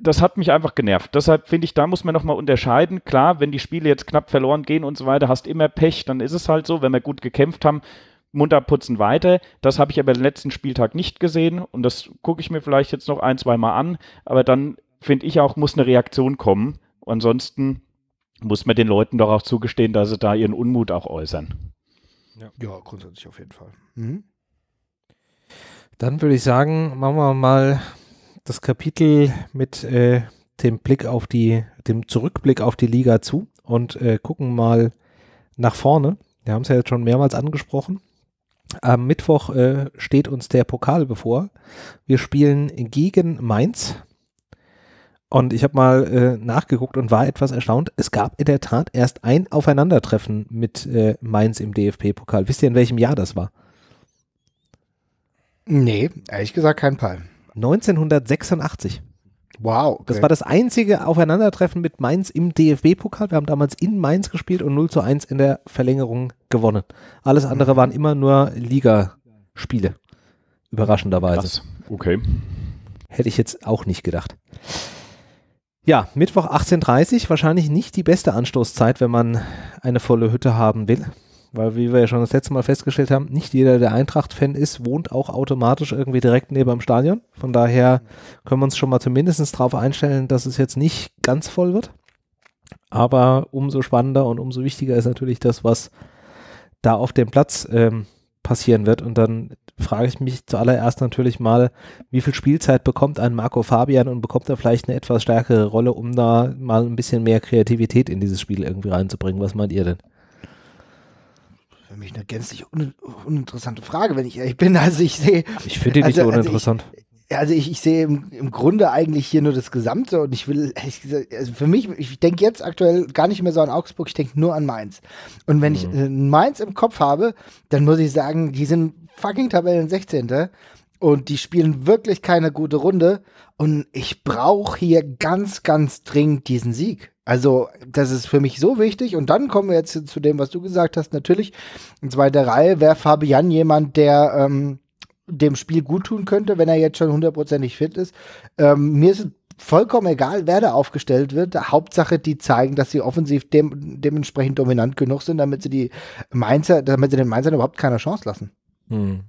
das hat mich einfach genervt. Deshalb finde ich, da muss man nochmal unterscheiden. Klar, wenn die Spiele jetzt knapp verloren gehen und so weiter, hast immer Pech, dann ist es halt so. Wenn wir gut gekämpft haben, munter putzen weiter. Das habe ich aber den letzten Spieltag nicht gesehen und das gucke ich mir vielleicht jetzt noch ein, zwei Mal an. Aber dann finde ich auch, muss eine Reaktion kommen. Ansonsten muss man den Leuten doch auch zugestehen, dass sie da ihren Unmut auch äußern. Ja, ja grundsätzlich auf jeden Fall. Mhm. Dann würde ich sagen, machen wir mal das Kapitel mit äh, dem Blick auf die, dem Zurückblick auf die Liga zu und äh, gucken mal nach vorne. Wir haben es ja jetzt schon mehrmals angesprochen. Am Mittwoch äh, steht uns der Pokal bevor. Wir spielen gegen Mainz und ich habe mal äh, nachgeguckt und war etwas erstaunt. Es gab in der Tat erst ein Aufeinandertreffen mit äh, Mainz im DFB-Pokal. Wisst ihr, in welchem Jahr das war? Nee, ehrlich gesagt kein Palm. 1986. Wow. Okay. Das war das einzige Aufeinandertreffen mit Mainz im DFB-Pokal. Wir haben damals in Mainz gespielt und 0 zu 1 in der Verlängerung gewonnen. Alles mhm. andere waren immer nur Ligaspiele. Überraschenderweise. Krass. Okay. Hätte ich jetzt auch nicht gedacht. Ja, Mittwoch 18.30 Uhr, wahrscheinlich nicht die beste Anstoßzeit, wenn man eine volle Hütte haben will. Weil, wie wir ja schon das letzte Mal festgestellt haben, nicht jeder, der Eintracht-Fan ist, wohnt auch automatisch irgendwie direkt neben dem Stadion. Von daher können wir uns schon mal zumindest darauf einstellen, dass es jetzt nicht ganz voll wird. Aber umso spannender und umso wichtiger ist natürlich das, was da auf dem Platz ähm, passieren wird. Und dann frage ich mich zuallererst natürlich mal, wie viel Spielzeit bekommt ein Marco Fabian und bekommt er vielleicht eine etwas stärkere Rolle, um da mal ein bisschen mehr Kreativität in dieses Spiel irgendwie reinzubringen? Was meint ihr denn? Für mich eine gänzlich un uninteressante Frage, wenn ich ehrlich bin. Also ich sehe. Ich finde die also, so uninteressant. Also ich, also ich, ich sehe im, im Grunde eigentlich hier nur das Gesamte und ich will, ehrlich gesagt, also für mich, ich denke jetzt aktuell gar nicht mehr so an Augsburg, ich denke nur an Mainz. Und wenn mhm. ich äh, Mainz im Kopf habe, dann muss ich sagen, die sind fucking Tabellen 16. Und die spielen wirklich keine gute Runde. Und ich brauche hier ganz, ganz dringend diesen Sieg. Also, das ist für mich so wichtig. Und dann kommen wir jetzt zu dem, was du gesagt hast. Natürlich, in zweiter Reihe wäre Fabian jemand, der ähm, dem Spiel gut tun könnte, wenn er jetzt schon hundertprozentig fit ist. Ähm, mir ist vollkommen egal, wer da aufgestellt wird. Hauptsache, die zeigen, dass sie offensiv dem, dementsprechend dominant genug sind, damit sie die Mainzer, damit sie den Mainzern überhaupt keine Chance lassen. Hm.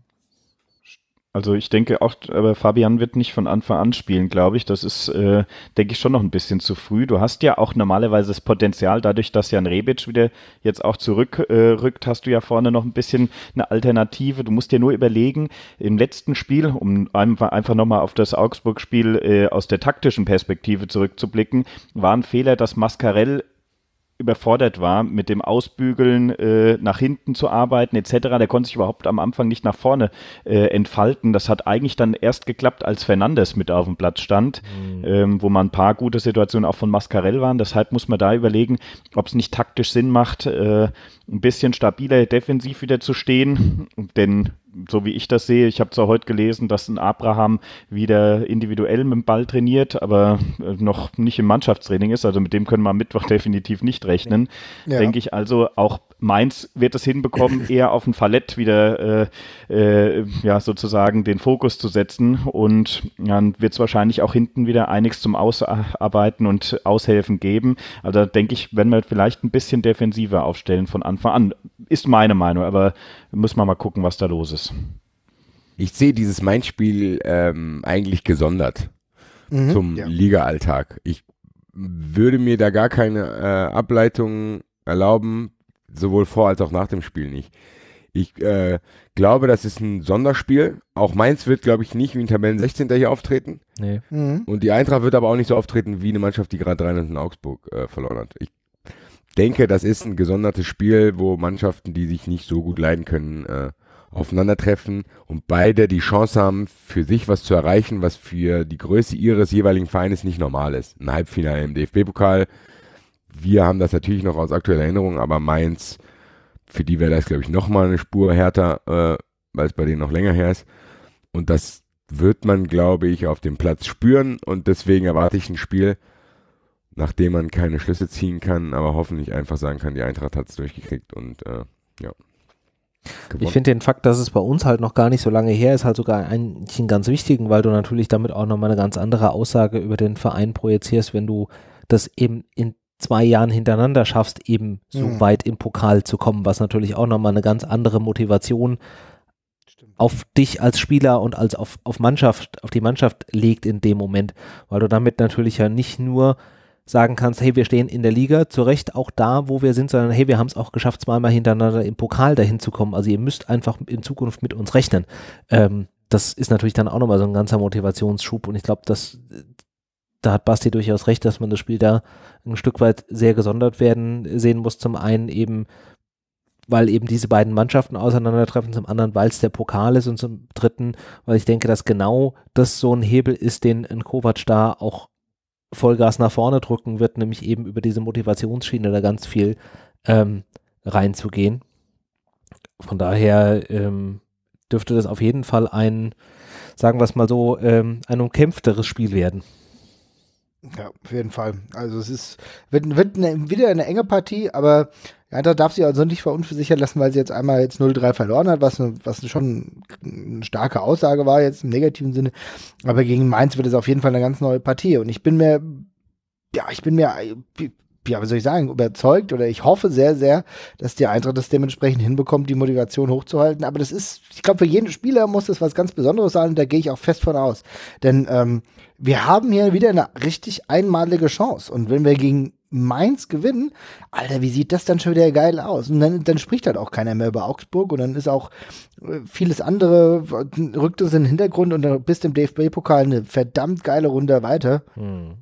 Also ich denke auch, aber Fabian wird nicht von Anfang an spielen, glaube ich. Das ist, äh, denke ich, schon noch ein bisschen zu früh. Du hast ja auch normalerweise das Potenzial, dadurch, dass Jan Rebic wieder jetzt auch zurückrückt, äh, hast du ja vorne noch ein bisschen eine Alternative. Du musst dir nur überlegen, im letzten Spiel, um einfach, einfach nochmal auf das Augsburg-Spiel äh, aus der taktischen Perspektive zurückzublicken, war ein Fehler, dass Mascarell überfordert war mit dem Ausbügeln, äh, nach hinten zu arbeiten etc. Der konnte sich überhaupt am Anfang nicht nach vorne äh, entfalten. Das hat eigentlich dann erst geklappt, als Fernandes mit auf dem Platz stand, mhm. ähm, wo man ein paar gute Situationen auch von Mascarell waren. Deshalb muss man da überlegen, ob es nicht taktisch Sinn macht, äh, ein bisschen stabiler defensiv wieder zu stehen. Denn so wie ich das sehe, ich habe zwar heute gelesen, dass ein Abraham wieder individuell mit dem Ball trainiert, aber äh, noch nicht im Mannschaftstraining ist, also mit dem können wir am Mittwoch (laughs) definitiv nicht rechnen. Ja. Denke ich also, auch Mainz wird es hinbekommen, (laughs) eher auf ein Fallett wieder äh, äh, ja, sozusagen den Fokus zu setzen und dann wird es wahrscheinlich auch hinten wieder einiges zum Ausarbeiten und Aushelfen geben. Also denke ich, wenn wir vielleicht ein bisschen defensiver aufstellen von Anfang an, ist meine Meinung, aber müssen wir mal gucken, was da los ist. Ich sehe dieses Main-Spiel ähm, eigentlich gesondert mhm, zum ja. Liga-Alltag. Ich würde mir da gar keine äh, Ableitungen erlauben, sowohl vor als auch nach dem Spiel nicht. Ich äh, glaube, das ist ein Sonderspiel. Auch Mainz wird, glaube ich, nicht wie ein Tabellen 16. hier auftreten. Nee. Mhm. Und die Eintracht wird aber auch nicht so auftreten wie eine Mannschaft, die gerade 3 in Augsburg äh, verloren hat. Ich denke, das ist ein gesondertes Spiel, wo Mannschaften, die sich nicht so gut leiden können, äh, aufeinandertreffen und beide die Chance haben, für sich was zu erreichen, was für die Größe ihres jeweiligen Vereines nicht normal ist. Ein Halbfinale im DFB-Pokal. Wir haben das natürlich noch aus aktueller Erinnerung, aber Mainz, für die wäre das, glaube ich, nochmal eine Spur härter, äh, weil es bei denen noch länger her ist. Und das wird man, glaube ich, auf dem Platz spüren und deswegen erwarte ich ein Spiel, nachdem man keine Schlüsse ziehen kann, aber hoffentlich einfach sagen kann, die Eintracht hat es durchgekriegt und äh, ja. Gewonnen. Ich finde den Fakt, dass es bei uns halt noch gar nicht so lange her ist, halt sogar eigentlich einen ganz wichtigen, weil du natürlich damit auch nochmal eine ganz andere Aussage über den Verein projizierst, wenn du das eben in zwei Jahren hintereinander schaffst, eben so mhm. weit im Pokal zu kommen, was natürlich auch nochmal eine ganz andere Motivation Stimmt. auf dich als Spieler und als auf, auf Mannschaft, auf die Mannschaft legt in dem Moment, weil du damit natürlich ja nicht nur sagen kannst, hey, wir stehen in der Liga, zu Recht auch da, wo wir sind, sondern hey, wir haben es auch geschafft, zweimal hintereinander im Pokal dahin zu kommen. Also ihr müsst einfach in Zukunft mit uns rechnen. Ähm, das ist natürlich dann auch nochmal so ein ganzer Motivationsschub und ich glaube, dass da hat Basti durchaus recht, dass man das Spiel da ein Stück weit sehr gesondert werden sehen muss. Zum einen eben, weil eben diese beiden Mannschaften auseinandertreffen, zum anderen, weil es der Pokal ist und zum dritten, weil ich denke, dass genau das so ein Hebel ist, den ein Kovac da auch Vollgas nach vorne drücken wird, nämlich eben über diese Motivationsschiene da ganz viel ähm, reinzugehen. Von daher ähm, dürfte das auf jeden Fall ein, sagen wir es mal so, ähm, ein umkämpfteres Spiel werden. Ja, auf jeden Fall. Also es ist, wird, wird eine, wieder eine enge Partie, aber die Eintracht darf sie also nicht verunsichern lassen, weil sie jetzt einmal jetzt 0-3 verloren hat, was, was schon eine starke Aussage war, jetzt im negativen Sinne. Aber gegen Mainz wird es auf jeden Fall eine ganz neue Partie. Und ich bin mir, ja, ich bin mir, ja, wie soll ich sagen, überzeugt oder ich hoffe sehr, sehr, dass die Eintracht das dementsprechend hinbekommt, die Motivation hochzuhalten. Aber das ist, ich glaube, für jeden Spieler muss das was ganz Besonderes sein und da gehe ich auch fest von aus. Denn ähm, wir haben hier wieder eine richtig einmalige Chance. Und wenn wir gegen Mainz gewinnen, Alter, wie sieht das dann schon wieder geil aus? Und dann, dann spricht halt auch keiner mehr über Augsburg und dann ist auch äh, vieles andere, äh, rückt uns in den Hintergrund und dann bist im DFB-Pokal eine verdammt geile Runde weiter. Hm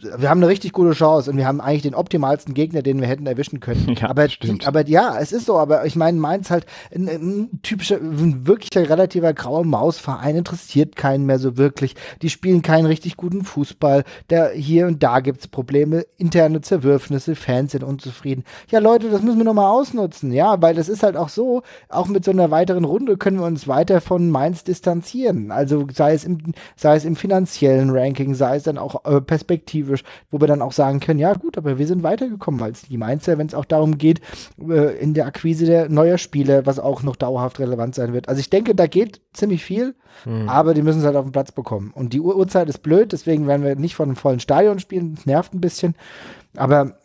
wir haben eine richtig gute Chance und wir haben eigentlich den optimalsten Gegner, den wir hätten erwischen können. (laughs) Ja, aber, stimmt. aber ja, es ist so, aber ich meine, Mainz halt ein, ein typischer, ein wirklicher relativer grauer Mausverein, interessiert keinen mehr so wirklich. Die spielen keinen richtig guten Fußball. Der, hier und da gibt es Probleme, interne Zerwürfnisse, Fans sind unzufrieden. Ja, Leute, das müssen wir nochmal ausnutzen, ja, weil das ist halt auch so, auch mit so einer weiteren Runde können wir uns weiter von Mainz distanzieren. Also sei es im, sei es im finanziellen Ranking, sei es dann auch äh, Perspektive perspektivisch, wo wir dann auch sagen können, ja gut, aber wir sind weitergekommen als die Mainzer, wenn es auch darum geht, äh, in der Akquise der neuer Spiele, was auch noch dauerhaft relevant sein wird. Also ich denke, da geht ziemlich viel, mhm. aber die müssen es halt auf den Platz bekommen. Und die Uhr Uhrzeit ist blöd, deswegen werden wir nicht von einem vollen Stadion spielen, das nervt ein bisschen, aber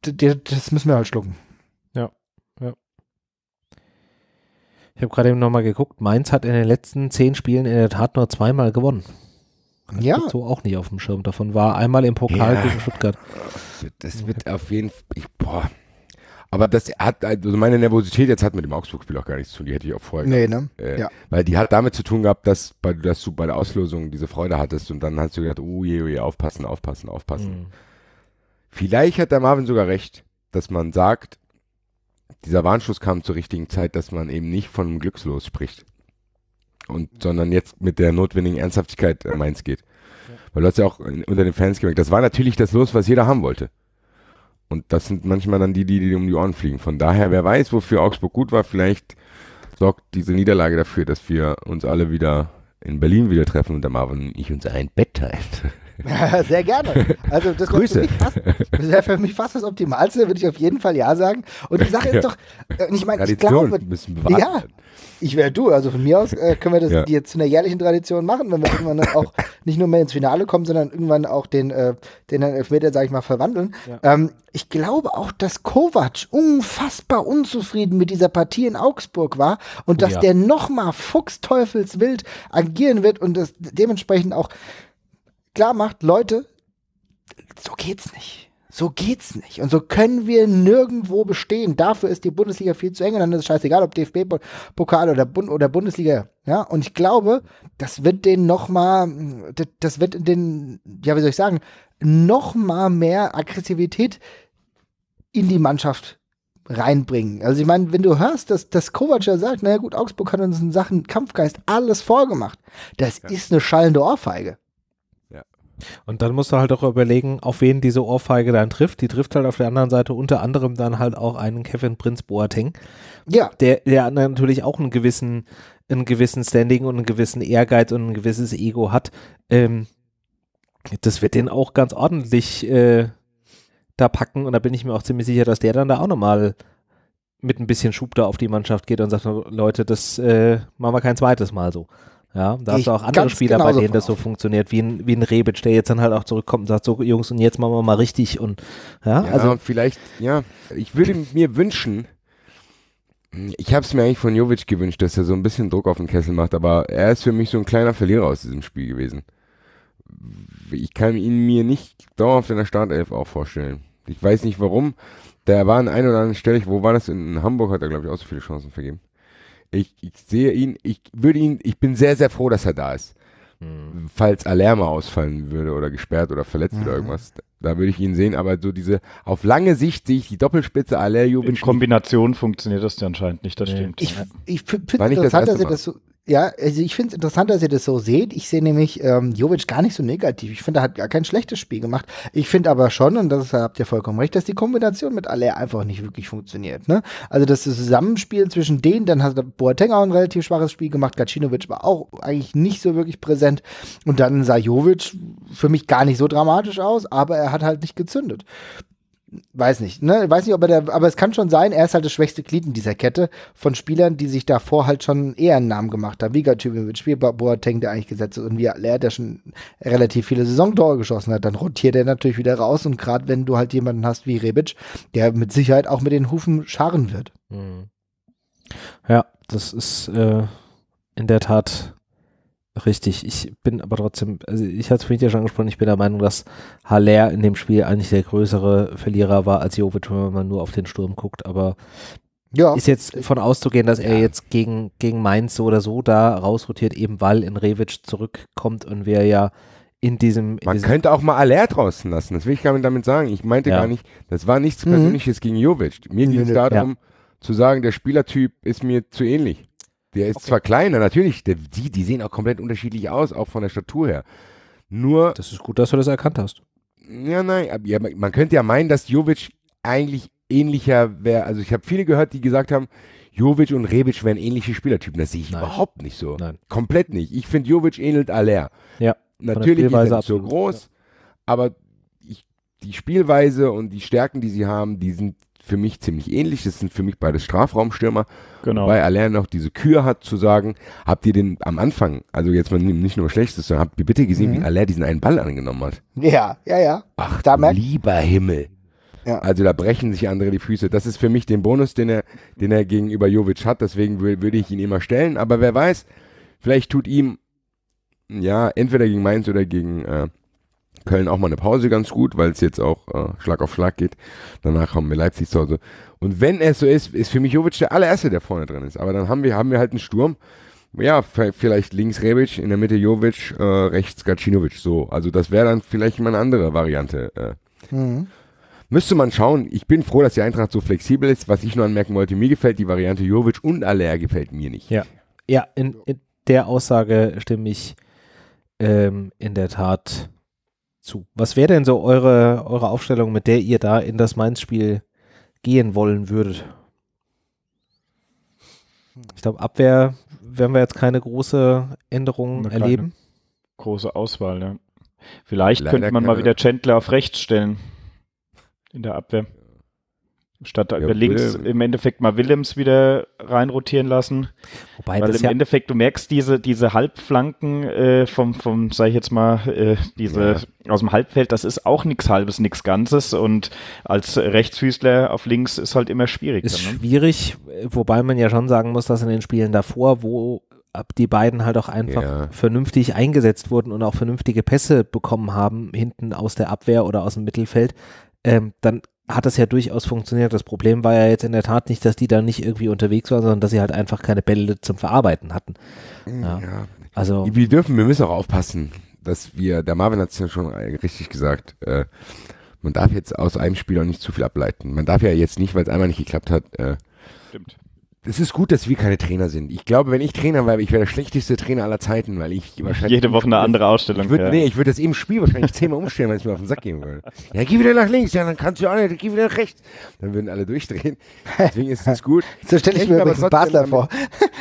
das müssen wir halt schlucken. Ja, ja. Ich habe gerade eben nochmal geguckt, Mainz hat in den letzten zehn Spielen in der Tat nur zweimal gewonnen ja. so auch nicht auf dem Schirm davon war. Einmal im Pokal ja. gegen Stuttgart. Das wird auf jeden Fall. Ich, boah. Aber das hat, also meine Nervosität jetzt hat mit dem Augsburg-Spiel auch gar nichts zu tun, die hätte ich auch vorher. Nee, gehabt. ne? Äh, ja. Weil die hat damit zu tun gehabt, dass, dass du bei der Auslosung diese Freude hattest und dann hast du gedacht, oh je, oh je, aufpassen, aufpassen, aufpassen. Mhm. Vielleicht hat der Marvin sogar recht, dass man sagt, dieser Warnschuss kam zur richtigen Zeit, dass man eben nicht von einem Glückslos spricht und sondern jetzt mit der notwendigen Ernsthaftigkeit um äh, Mainz geht. Weil du hast ja auch unter den Fans gemerkt, das war natürlich das Los, was jeder haben wollte. Und das sind manchmal dann die, die, die um die Ohren fliegen. Von daher, wer weiß, wofür Augsburg gut war, vielleicht sorgt diese Niederlage dafür, dass wir uns alle wieder in Berlin wieder treffen und der Marvin und ich uns ein Bett teilen. (laughs) (laughs) Sehr gerne. Also das Grüße. Fast, das wäre für mich fast das Optimalste, würde ich auf jeden Fall ja sagen. Und die Sache ist doch, äh, ich meine, ich glaube, müssen ja, ich wäre du. Also von mir aus äh, können wir das ja. jetzt zu einer jährlichen Tradition machen, wenn wir irgendwann auch nicht nur mehr ins Finale kommen, sondern irgendwann auch den, äh, den Elfmeter, sage ich mal, verwandeln. Ja. Ähm, ich glaube auch, dass Kovac unfassbar unzufrieden mit dieser Partie in Augsburg war und oh dass ja. der nochmal fuchsteufelswild agieren wird und das dementsprechend auch klar macht, Leute, so geht's nicht. So geht's nicht. Und so können wir nirgendwo bestehen. Dafür ist die Bundesliga viel zu eng und dann ist es scheißegal, ob DFB-Pokal oder, Bund oder Bundesliga. Ja, und ich glaube, das wird den nochmal, das wird den, ja, wie soll ich sagen, nochmal mehr Aggressivität in die Mannschaft reinbringen. Also ich meine, wenn du hörst, dass, dass Kovac ja sagt, naja gut, Augsburg hat uns in Sachen Kampfgeist alles vorgemacht. Das ja. ist eine schallende Ohrfeige. Und dann musst du halt auch überlegen, auf wen diese Ohrfeige dann trifft. Die trifft halt auf der anderen Seite unter anderem dann halt auch einen Kevin Prinz Boateng. Ja. Der, der natürlich auch einen gewissen, einen gewissen Standing und einen gewissen Ehrgeiz und ein gewisses Ego hat. Ähm, das wird den auch ganz ordentlich äh, da packen und da bin ich mir auch ziemlich sicher, dass der dann da auch nochmal mit ein bisschen Schub da auf die Mannschaft geht und sagt, Leute, das äh, machen wir kein zweites Mal so. Ja, da hast du auch andere Spieler, bei denen das so funktioniert, wie ein, wie ein Rebic, der jetzt dann halt auch zurückkommt und sagt, so Jungs, und jetzt machen wir mal richtig und ja, ja also vielleicht, ja, ich würde mir wünschen, ich habe es mir eigentlich von Jovic gewünscht, dass er so ein bisschen Druck auf den Kessel macht, aber er ist für mich so ein kleiner Verlierer aus diesem Spiel gewesen. Ich kann ihn mir nicht dauerhaft in der Startelf auch vorstellen. Ich weiß nicht warum. Da war an einer oder anderen Stelle, wo war das? In Hamburg hat er, glaube ich, auch so viele Chancen vergeben. Ich, ich sehe ihn, ich würde ihn, ich bin sehr, sehr froh, dass er da ist. Mhm. Falls Alarma ausfallen würde oder gesperrt oder verletzt mhm. oder irgendwas, da würde ich ihn sehen, aber so diese, auf lange Sicht sehe ich die Doppelspitze Aller Jubel. In Kombination funktioniert das ja anscheinend nicht, das nee. stimmt. Ich, ich finde das interessant, dass er das so, ja, also ich finde es interessant, dass ihr das so seht. Ich sehe nämlich ähm, Jovic gar nicht so negativ. Ich finde, er hat gar kein schlechtes Spiel gemacht. Ich finde aber schon, und das habt ihr vollkommen recht, dass die Kombination mit Aller einfach nicht wirklich funktioniert. Ne? Also das Zusammenspiel zwischen denen, dann hat Boateng auch ein relativ schwaches Spiel gemacht. Gacinovic war auch eigentlich nicht so wirklich präsent. Und dann sah Jovic für mich gar nicht so dramatisch aus, aber er hat halt nicht gezündet weiß nicht, ne? Weiß nicht, ob er da, aber es kann schon sein, er ist halt das schwächste Glied in dieser Kette von Spielern, die sich davor halt schon eher einen Namen gemacht haben. Wie Gatschibin mit Boateng, der eigentlich gesetzt ist und wie er, der schon relativ viele Saisontore geschossen hat, dann rotiert er natürlich wieder raus und gerade wenn du halt jemanden hast wie Rebic, der mit Sicherheit auch mit den Hufen scharren wird. Mhm. Ja, das ist äh, in der Tat Richtig, ich bin aber trotzdem, also ich hatte es vorhin ja schon angesprochen, ich bin der Meinung, dass Haller in dem Spiel eigentlich der größere Verlierer war als Jovic, wenn man nur auf den Sturm guckt, aber ja. ist jetzt von auszugehen, dass ja. er jetzt gegen, gegen Mainz so oder so da rausrotiert, eben weil in Revic zurückkommt und wir ja in diesem. In Man diesem könnte auch mal Aller draußen lassen, das will ich gar nicht damit sagen. Ich meinte ja. gar nicht, das war nichts mhm. Persönliches mhm. gegen Jovic. Mir ging es darum, ja. zu sagen, der Spielertyp ist mir zu ähnlich. Der ist okay. zwar kleiner, natürlich, der, die, die sehen auch komplett unterschiedlich aus, auch von der Statur her. Nur. Das ist gut, dass du das erkannt hast. Ja, nein, ja, man könnte ja meinen, dass Jovic eigentlich ähnlicher wäre. Also ich habe viele gehört, die gesagt haben, Jovic und Rebic wären ähnliche Spielertypen. Das sehe ich nein. überhaupt nicht so. Nein. Komplett nicht. Ich finde, Jovic ähnelt Aller. Ja. Natürlich ist er nicht absolut, so groß, ja. aber ich, die Spielweise und die Stärken, die sie haben, die sind für mich ziemlich ähnlich. Das sind für mich beide Strafraumstürmer. Genau. Weil Aller noch diese Kür hat, zu sagen, habt ihr den am Anfang, also jetzt mal nicht nur Schlechtes, sondern habt ihr bitte gesehen, mhm. wie Aller diesen einen Ball angenommen hat? Ja, ja, ja. Ach, da lieber Himmel. Ja. Also da brechen sich andere die Füße. Das ist für mich den Bonus, den er, den er gegenüber Jovic hat. Deswegen würde ich ihn immer stellen. Aber wer weiß, vielleicht tut ihm, ja, entweder gegen Mainz oder gegen äh, Köln auch mal eine Pause ganz gut, weil es jetzt auch äh, Schlag auf Schlag geht. Danach haben wir Leipzig zu Hause. Und wenn es so ist, ist für mich Jovic der allererste, der vorne drin ist. Aber dann haben wir, haben wir halt einen Sturm. Ja, vielleicht links Rebic, in der Mitte Jovic, äh, rechts Gacinovic. So, also das wäre dann vielleicht mal eine andere Variante. Äh. Mhm. Müsste man schauen. Ich bin froh, dass die Eintracht so flexibel ist. Was ich nur anmerken wollte, mir gefällt die Variante Jovic und Aller gefällt mir nicht. Ja, ja in, in der Aussage stimme ich ähm, in der Tat zu. Was wäre denn so eure, eure Aufstellung, mit der ihr da in das Mainz-Spiel gehen wollen würdet? Ich glaube, Abwehr werden wir jetzt keine große Änderung Eine erleben. Große Auswahl, ja. Vielleicht Leider könnte man mal wieder Chandler auf rechts stellen in der Abwehr. Statt da ja, links Will. im Endeffekt mal Willems wieder reinrotieren lassen. Wobei Weil im ja Endeffekt, du merkst diese, diese Halbflanken äh, vom, vom, sag ich jetzt mal, äh, diese ja. aus dem Halbfeld, das ist auch nichts Halbes, nichts Ganzes. Und als Rechtsfüßler auf links ist halt immer schwierig. Ist dann, ne? schwierig, wobei man ja schon sagen muss, dass in den Spielen davor, wo die beiden halt auch einfach ja. vernünftig eingesetzt wurden und auch vernünftige Pässe bekommen haben, hinten aus der Abwehr oder aus dem Mittelfeld, ähm, dann hat das ja durchaus funktioniert. Das Problem war ja jetzt in der Tat nicht, dass die da nicht irgendwie unterwegs waren, sondern dass sie halt einfach keine Bälle zum Verarbeiten hatten. Ja. ja. Also. Wir dürfen, wir müssen auch aufpassen, dass wir, der Marvin hat es ja schon äh, richtig gesagt, äh, man darf jetzt aus einem Spiel auch nicht zu viel ableiten. Man darf ja jetzt nicht, weil es einmal nicht geklappt hat, äh, Stimmt es ist gut, dass wir keine Trainer sind. Ich glaube, wenn ich Trainer wäre, ich wäre der schlechteste Trainer aller Zeiten, weil ich wahrscheinlich. Jede Woche eine andere Ausstellung. Ich würd, ja. Nee, ich würde das eben Spiel wahrscheinlich zehnmal umstellen, wenn es mir auf den Sack gehen würde. Ja, geh wieder nach links, ja, dann kannst du auch nicht, geh wieder nach rechts. Dann würden alle durchdrehen. Deswegen ist es gut. (laughs) so stelle ich, ich mir aber trotzdem Basler vor.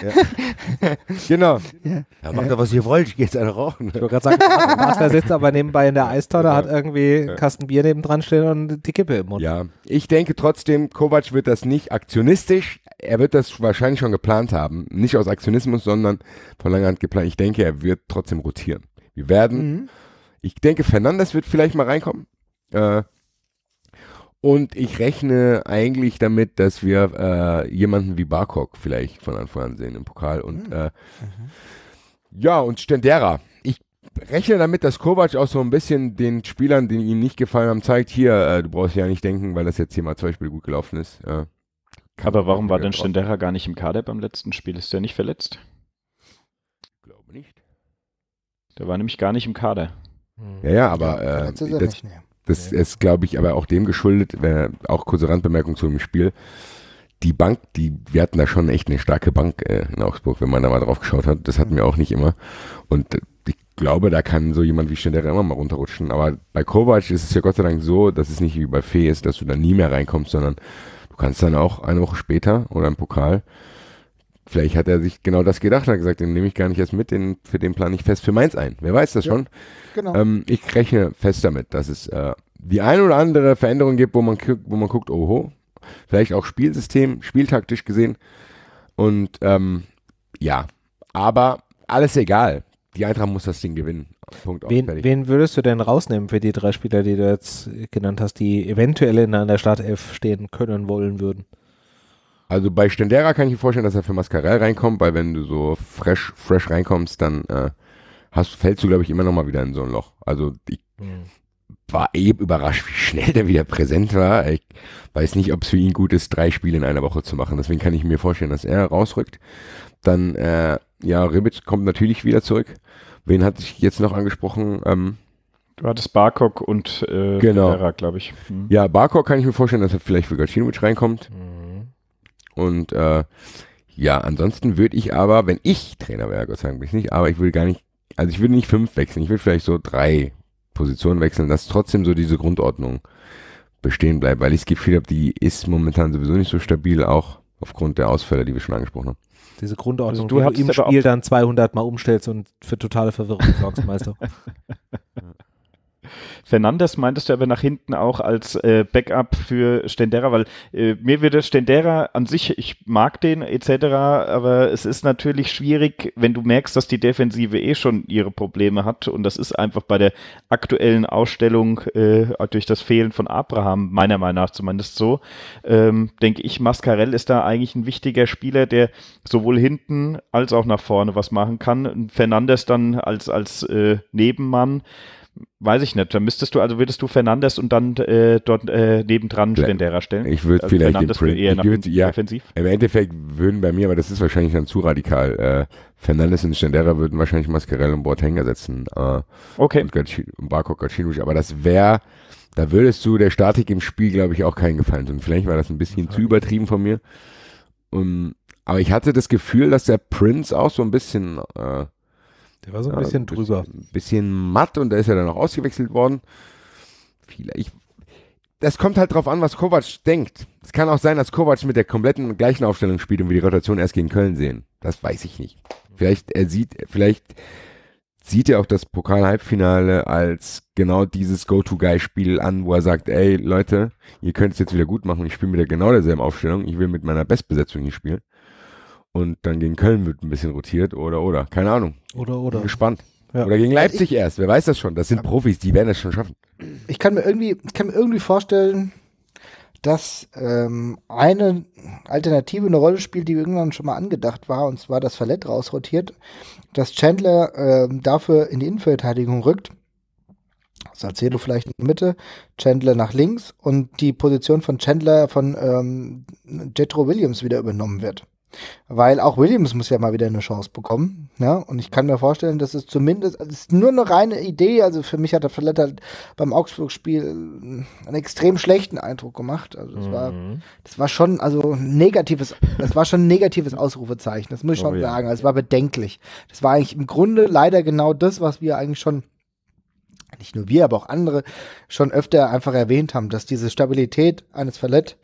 Ja. genau. Ja. ja macht doch, was ihr wollt, ich gehe jetzt eine rauchen. Ich wollte gerade sagen, Basler (laughs) sitzt aber nebenbei in der Eistonne, ja. hat irgendwie einen Kasten Bier nebendran stehen und die Kippe im Mund. Ja, ich denke trotzdem, Kovac wird das nicht aktionistisch. Er wird das wahrscheinlich schon geplant haben, nicht aus Aktionismus, sondern von langer Hand geplant. Ich denke, er wird trotzdem rotieren. Wir werden, mhm. ich denke, Fernandes wird vielleicht mal reinkommen. Äh, und ich rechne eigentlich damit, dass wir äh, jemanden wie Barkok vielleicht von Anfang an sehen im Pokal. Und mhm. äh, mhm. ja, und Stendera. Ich rechne damit, dass Kovac auch so ein bisschen den Spielern, die ihm nicht gefallen haben, zeigt, hier, äh, du brauchst ja nicht denken, weil das jetzt hier mal zwei Spiele gut gelaufen ist. Äh, aber warum war denn Stendera gar nicht im Kader beim letzten Spiel? Ist der nicht verletzt? Ich glaube nicht. Der war nämlich gar nicht im Kader. Hm. Ja, ja, aber äh, das, das ist, glaube ich, aber auch dem geschuldet, äh, auch kurze Randbemerkung zu dem Spiel. Die Bank, die, wir hatten da schon echt eine starke Bank äh, in Augsburg, wenn man da mal drauf geschaut hat. Das hatten wir auch nicht immer. Und äh, ich glaube, da kann so jemand wie Stendera immer mal runterrutschen. Aber bei Kovac ist es ja Gott sei Dank so, dass es nicht wie bei Fee ist, dass du da nie mehr reinkommst, sondern kannst dann auch eine Woche später oder im Pokal, vielleicht hat er sich genau das gedacht, hat gesagt, den nehme ich gar nicht erst mit, den, für den plane ich fest für Mainz ein. Wer weiß das ja, schon? Genau. Ähm, ich rechne fest damit, dass es äh, die ein oder andere Veränderung gibt, wo man, wo man guckt, oho, vielleicht auch Spielsystem, spieltaktisch gesehen. Und ähm, ja, aber alles egal. Die Eintracht muss das Ding gewinnen. Punkt wen, fertig. wen würdest du denn rausnehmen für die drei Spieler, die du jetzt genannt hast, die eventuell in einer Startelf stehen können, wollen würden? Also bei Stendera kann ich mir vorstellen, dass er für Mascarell reinkommt, weil wenn du so fresh, fresh reinkommst, dann äh, hast, fällst du, glaube ich, immer noch mal wieder in so ein Loch. Also ich mhm. war eben eh überrascht, wie schnell der wieder präsent war. Ich weiß nicht, ob es für ihn gut ist, drei Spiele in einer Woche zu machen. Deswegen kann ich mir vorstellen, dass er rausrückt. Dann, äh, ja, Ribic kommt natürlich wieder zurück. Wen hatte ich jetzt noch angesprochen? Ähm, du hattest Barcock und äh, genau. glaube ich. Hm. Ja, Barcock kann ich mir vorstellen, dass er vielleicht für Gacinovic reinkommt. Mhm. Und äh, ja, ansonsten würde ich aber, wenn ich Trainer wäre, Gott sei Dank bin ich nicht, aber ich würde gar nicht, also ich würde nicht fünf wechseln, ich würde vielleicht so drei Positionen wechseln, dass trotzdem so diese Grundordnung bestehen bleibt, weil ich das Gefühl habe, die ist momentan sowieso nicht so stabil, auch aufgrund der Ausfälle, die wir schon angesprochen haben. Diese Grundordnung, also du, du im Spiel dann 200 Mal umstellst und für totale Verwirrung sorgst, Meister. (laughs) Fernandes meintest du aber nach hinten auch als äh, Backup für Stendera, weil äh, mir würde Stendera an sich, ich mag den etc., aber es ist natürlich schwierig, wenn du merkst, dass die Defensive eh schon ihre Probleme hat und das ist einfach bei der aktuellen Ausstellung äh, durch das Fehlen von Abraham, meiner Meinung nach zumindest so, ähm, denke ich, Mascarell ist da eigentlich ein wichtiger Spieler, der sowohl hinten als auch nach vorne was machen kann. Fernandes dann als, als äh, Nebenmann Weiß ich nicht. Dann müsstest du, also würdest du Fernandes und dann äh, dort äh, nebendran Spendera stellen? Ich würde also vielleicht Fernandes den Print, eher nach würd, ja, offensiv. Im Endeffekt würden bei mir, aber das ist wahrscheinlich dann zu radikal. Äh, Fernandes und Stendera würden wahrscheinlich Mascarell und Boateng ersetzen. Äh, okay. Und, Gaci und Barkok Gacinuc. Aber das wäre, da würdest du der Statik im Spiel, glaube ich, auch keinen Gefallen tun. Vielleicht war das ein bisschen okay. zu übertrieben von mir. Um, ähm, aber ich hatte das Gefühl, dass der Prince auch so ein bisschen äh, der war so ein ja, bisschen drüber. Ein bisschen matt und da ist er dann auch ausgewechselt worden. Vielleicht. Das kommt halt drauf an, was Kovac denkt. Es kann auch sein, dass Kovac mit der kompletten gleichen Aufstellung spielt und wir die Rotation erst gegen Köln sehen. Das weiß ich nicht. Vielleicht er sieht, vielleicht sieht er auch das Pokal-Halbfinale als genau dieses Go-To-Guy-Spiel an, wo er sagt, ey Leute, ihr könnt es jetzt wieder gut machen, ich spiele mit der genau derselben Aufstellung, ich will mit meiner Bestbesetzung hier spielen. Und dann gegen Köln wird ein bisschen rotiert oder oder. Keine Ahnung. Oder oder. Bin gespannt. Ja. Oder gegen Leipzig ich, erst, wer weiß das schon. Das sind Profis, die werden das schon schaffen. Ich kann mir irgendwie, kann mir irgendwie vorstellen, dass ähm, eine Alternative eine Rolle spielt, die irgendwann schon mal angedacht war, und zwar, das Verlet rausrotiert, dass Chandler ähm, dafür in die Innenverteidigung rückt. Salcedo vielleicht in die Mitte, Chandler nach links und die Position von Chandler von ähm, Jetro Williams wieder übernommen wird. Weil auch Williams muss ja mal wieder eine Chance bekommen. Ja? Und ich kann mir vorstellen, dass es zumindest, also es ist nur eine reine Idee. Also für mich hat der Verletter halt beim Augsburg-Spiel äh, einen extrem schlechten Eindruck gemacht. Also das, mhm. war, das war schon, also negatives, das war schon ein negatives Ausrufezeichen. Das muss ich oh, schon ja. sagen. Also es war bedenklich. Das war eigentlich im Grunde leider genau das, was wir eigentlich schon nicht nur wir, aber auch andere schon öfter einfach erwähnt haben, dass diese Stabilität eines Verlet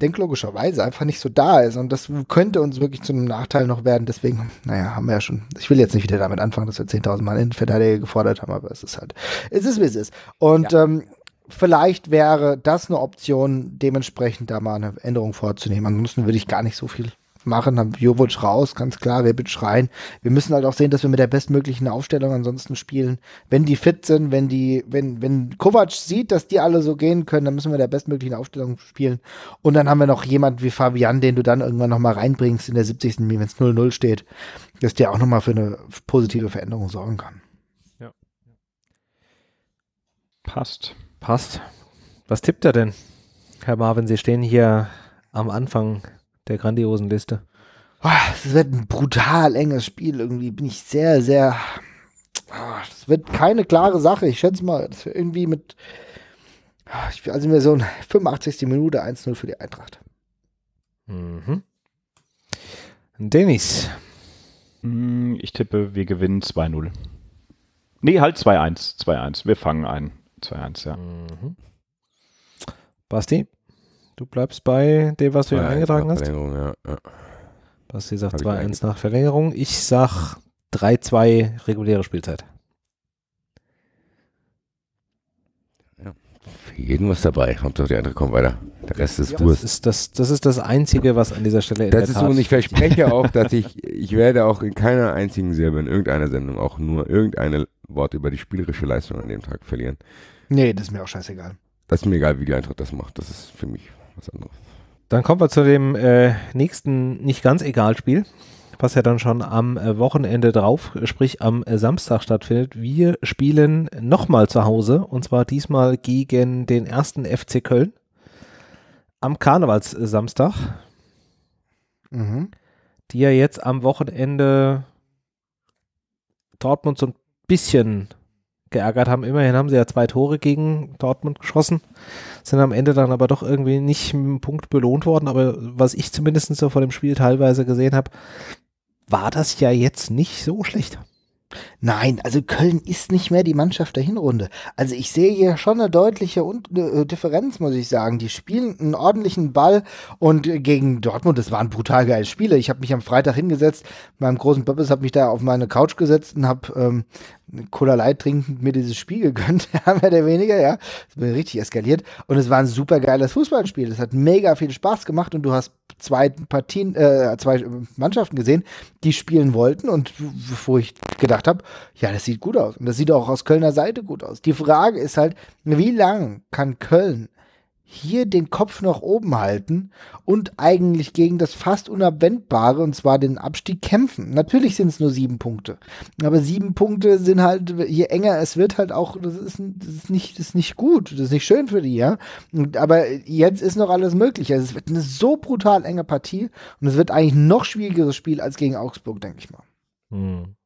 denklogischerweise einfach nicht so da ist. Und das könnte uns wirklich zu einem Nachteil noch werden. Deswegen, naja, haben wir ja schon. Ich will jetzt nicht wieder damit anfangen, dass wir 10.000 Mal in Verteidiger gefordert haben, aber es ist halt, es ist, wie es ist. Und ja. ähm, vielleicht wäre das eine Option, dementsprechend da mal eine Änderung vorzunehmen. Ansonsten würde ich gar nicht so viel machen, dann Jovic raus, ganz klar, Rebic rein. Wir müssen halt auch sehen, dass wir mit der bestmöglichen Aufstellung ansonsten spielen. Wenn die fit sind, wenn die, wenn, wenn Kovac sieht, dass die alle so gehen können, dann müssen wir mit der bestmöglichen Aufstellung spielen. Und dann haben wir noch jemanden wie Fabian, den du dann irgendwann nochmal reinbringst in der 70. wenn es 0-0 steht, dass der auch nochmal für eine positive Veränderung sorgen kann. Ja. Passt. Passt. Was tippt er denn? Herr Marvin, Sie stehen hier am Anfang der grandiosen Liste. Ah, es wird ein brutal enges Spiel. Irgendwie bin ich sehr, sehr. Ah, es wird keine klare Sache. Ich schätze mal, dass wir irgendwie mit. Ah, also mir so ein 85. Minute 1-0 für die Eintracht. Mhm. Dennis. Mm, ich tippe, wir gewinnen 2-0. Nee, halt 2-1. 2-1. Wir fangen ein. 2-1, ja. Mhm. Basti? Du bleibst bei dem, was du hier eingetragen hast? Verlängerung, ja. Basti sagt 2-1 nach Verlängerung. Ich sag 3-2 reguläre Spielzeit. Ja. Für jeden was dabei. Hauptsache die andere kommen weiter. Der Rest ist ja, Wurst. Das ist das, das ist das Einzige, was an dieser Stelle in Das der ist so, und ich verspreche auch, dass ich, ich werde auch in keiner einzigen Silbe in irgendeiner Sendung auch nur irgendeine Wort über die spielerische Leistung an dem Tag verlieren. Nee, das ist mir auch scheißegal. Das ist mir egal, wie die Eintracht das macht. Das ist für mich was anderes. Dann kommen wir zu dem äh, nächsten nicht ganz egal Spiel, was ja dann schon am äh, Wochenende drauf, sprich am äh, Samstag stattfindet. Wir spielen nochmal zu Hause und zwar diesmal gegen den ersten FC Köln am Karnevalssamstag, mhm. die ja jetzt am Wochenende Dortmund so ein bisschen geärgert haben. Immerhin haben sie ja zwei Tore gegen Dortmund geschossen, sind am Ende dann aber doch irgendwie nicht mit einem Punkt belohnt worden. Aber was ich zumindest so vor dem Spiel teilweise gesehen habe, war das ja jetzt nicht so schlecht. Nein, also Köln ist nicht mehr die Mannschaft der Hinrunde. Also ich sehe hier schon eine deutliche und eine äh, Differenz, muss ich sagen. Die spielen einen ordentlichen Ball und äh, gegen Dortmund, das waren brutal geile Spiele. Ich habe mich am Freitag hingesetzt, meinem großen Pöppes, habe mich da auf meine Couch gesetzt und habe ähm, Cola Light trinkend mir dieses Spiel (laughs) gegönnt, mehr oder weniger, ja. Das bin richtig eskaliert. Und es war ein super geiles Fußballspiel. Es hat mega viel Spaß gemacht und du hast zwei Partien, äh, zwei äh, Mannschaften gesehen, die spielen wollten und wo ich gedacht habe, ja, das sieht gut aus. Und das sieht auch aus Kölner Seite gut aus. Die Frage ist halt, wie lange kann Köln hier den Kopf noch oben halten und eigentlich gegen das fast Unabwendbare, und zwar den Abstieg, kämpfen. Natürlich sind es nur sieben Punkte. Aber sieben Punkte sind halt, je enger es wird, halt auch, das ist, das ist, nicht, das ist nicht gut, das ist nicht schön für die, ja. aber jetzt ist noch alles möglich. Also es wird eine so brutal enge Partie und es wird eigentlich noch schwierigeres Spiel als gegen Augsburg, denke ich mal. Hm.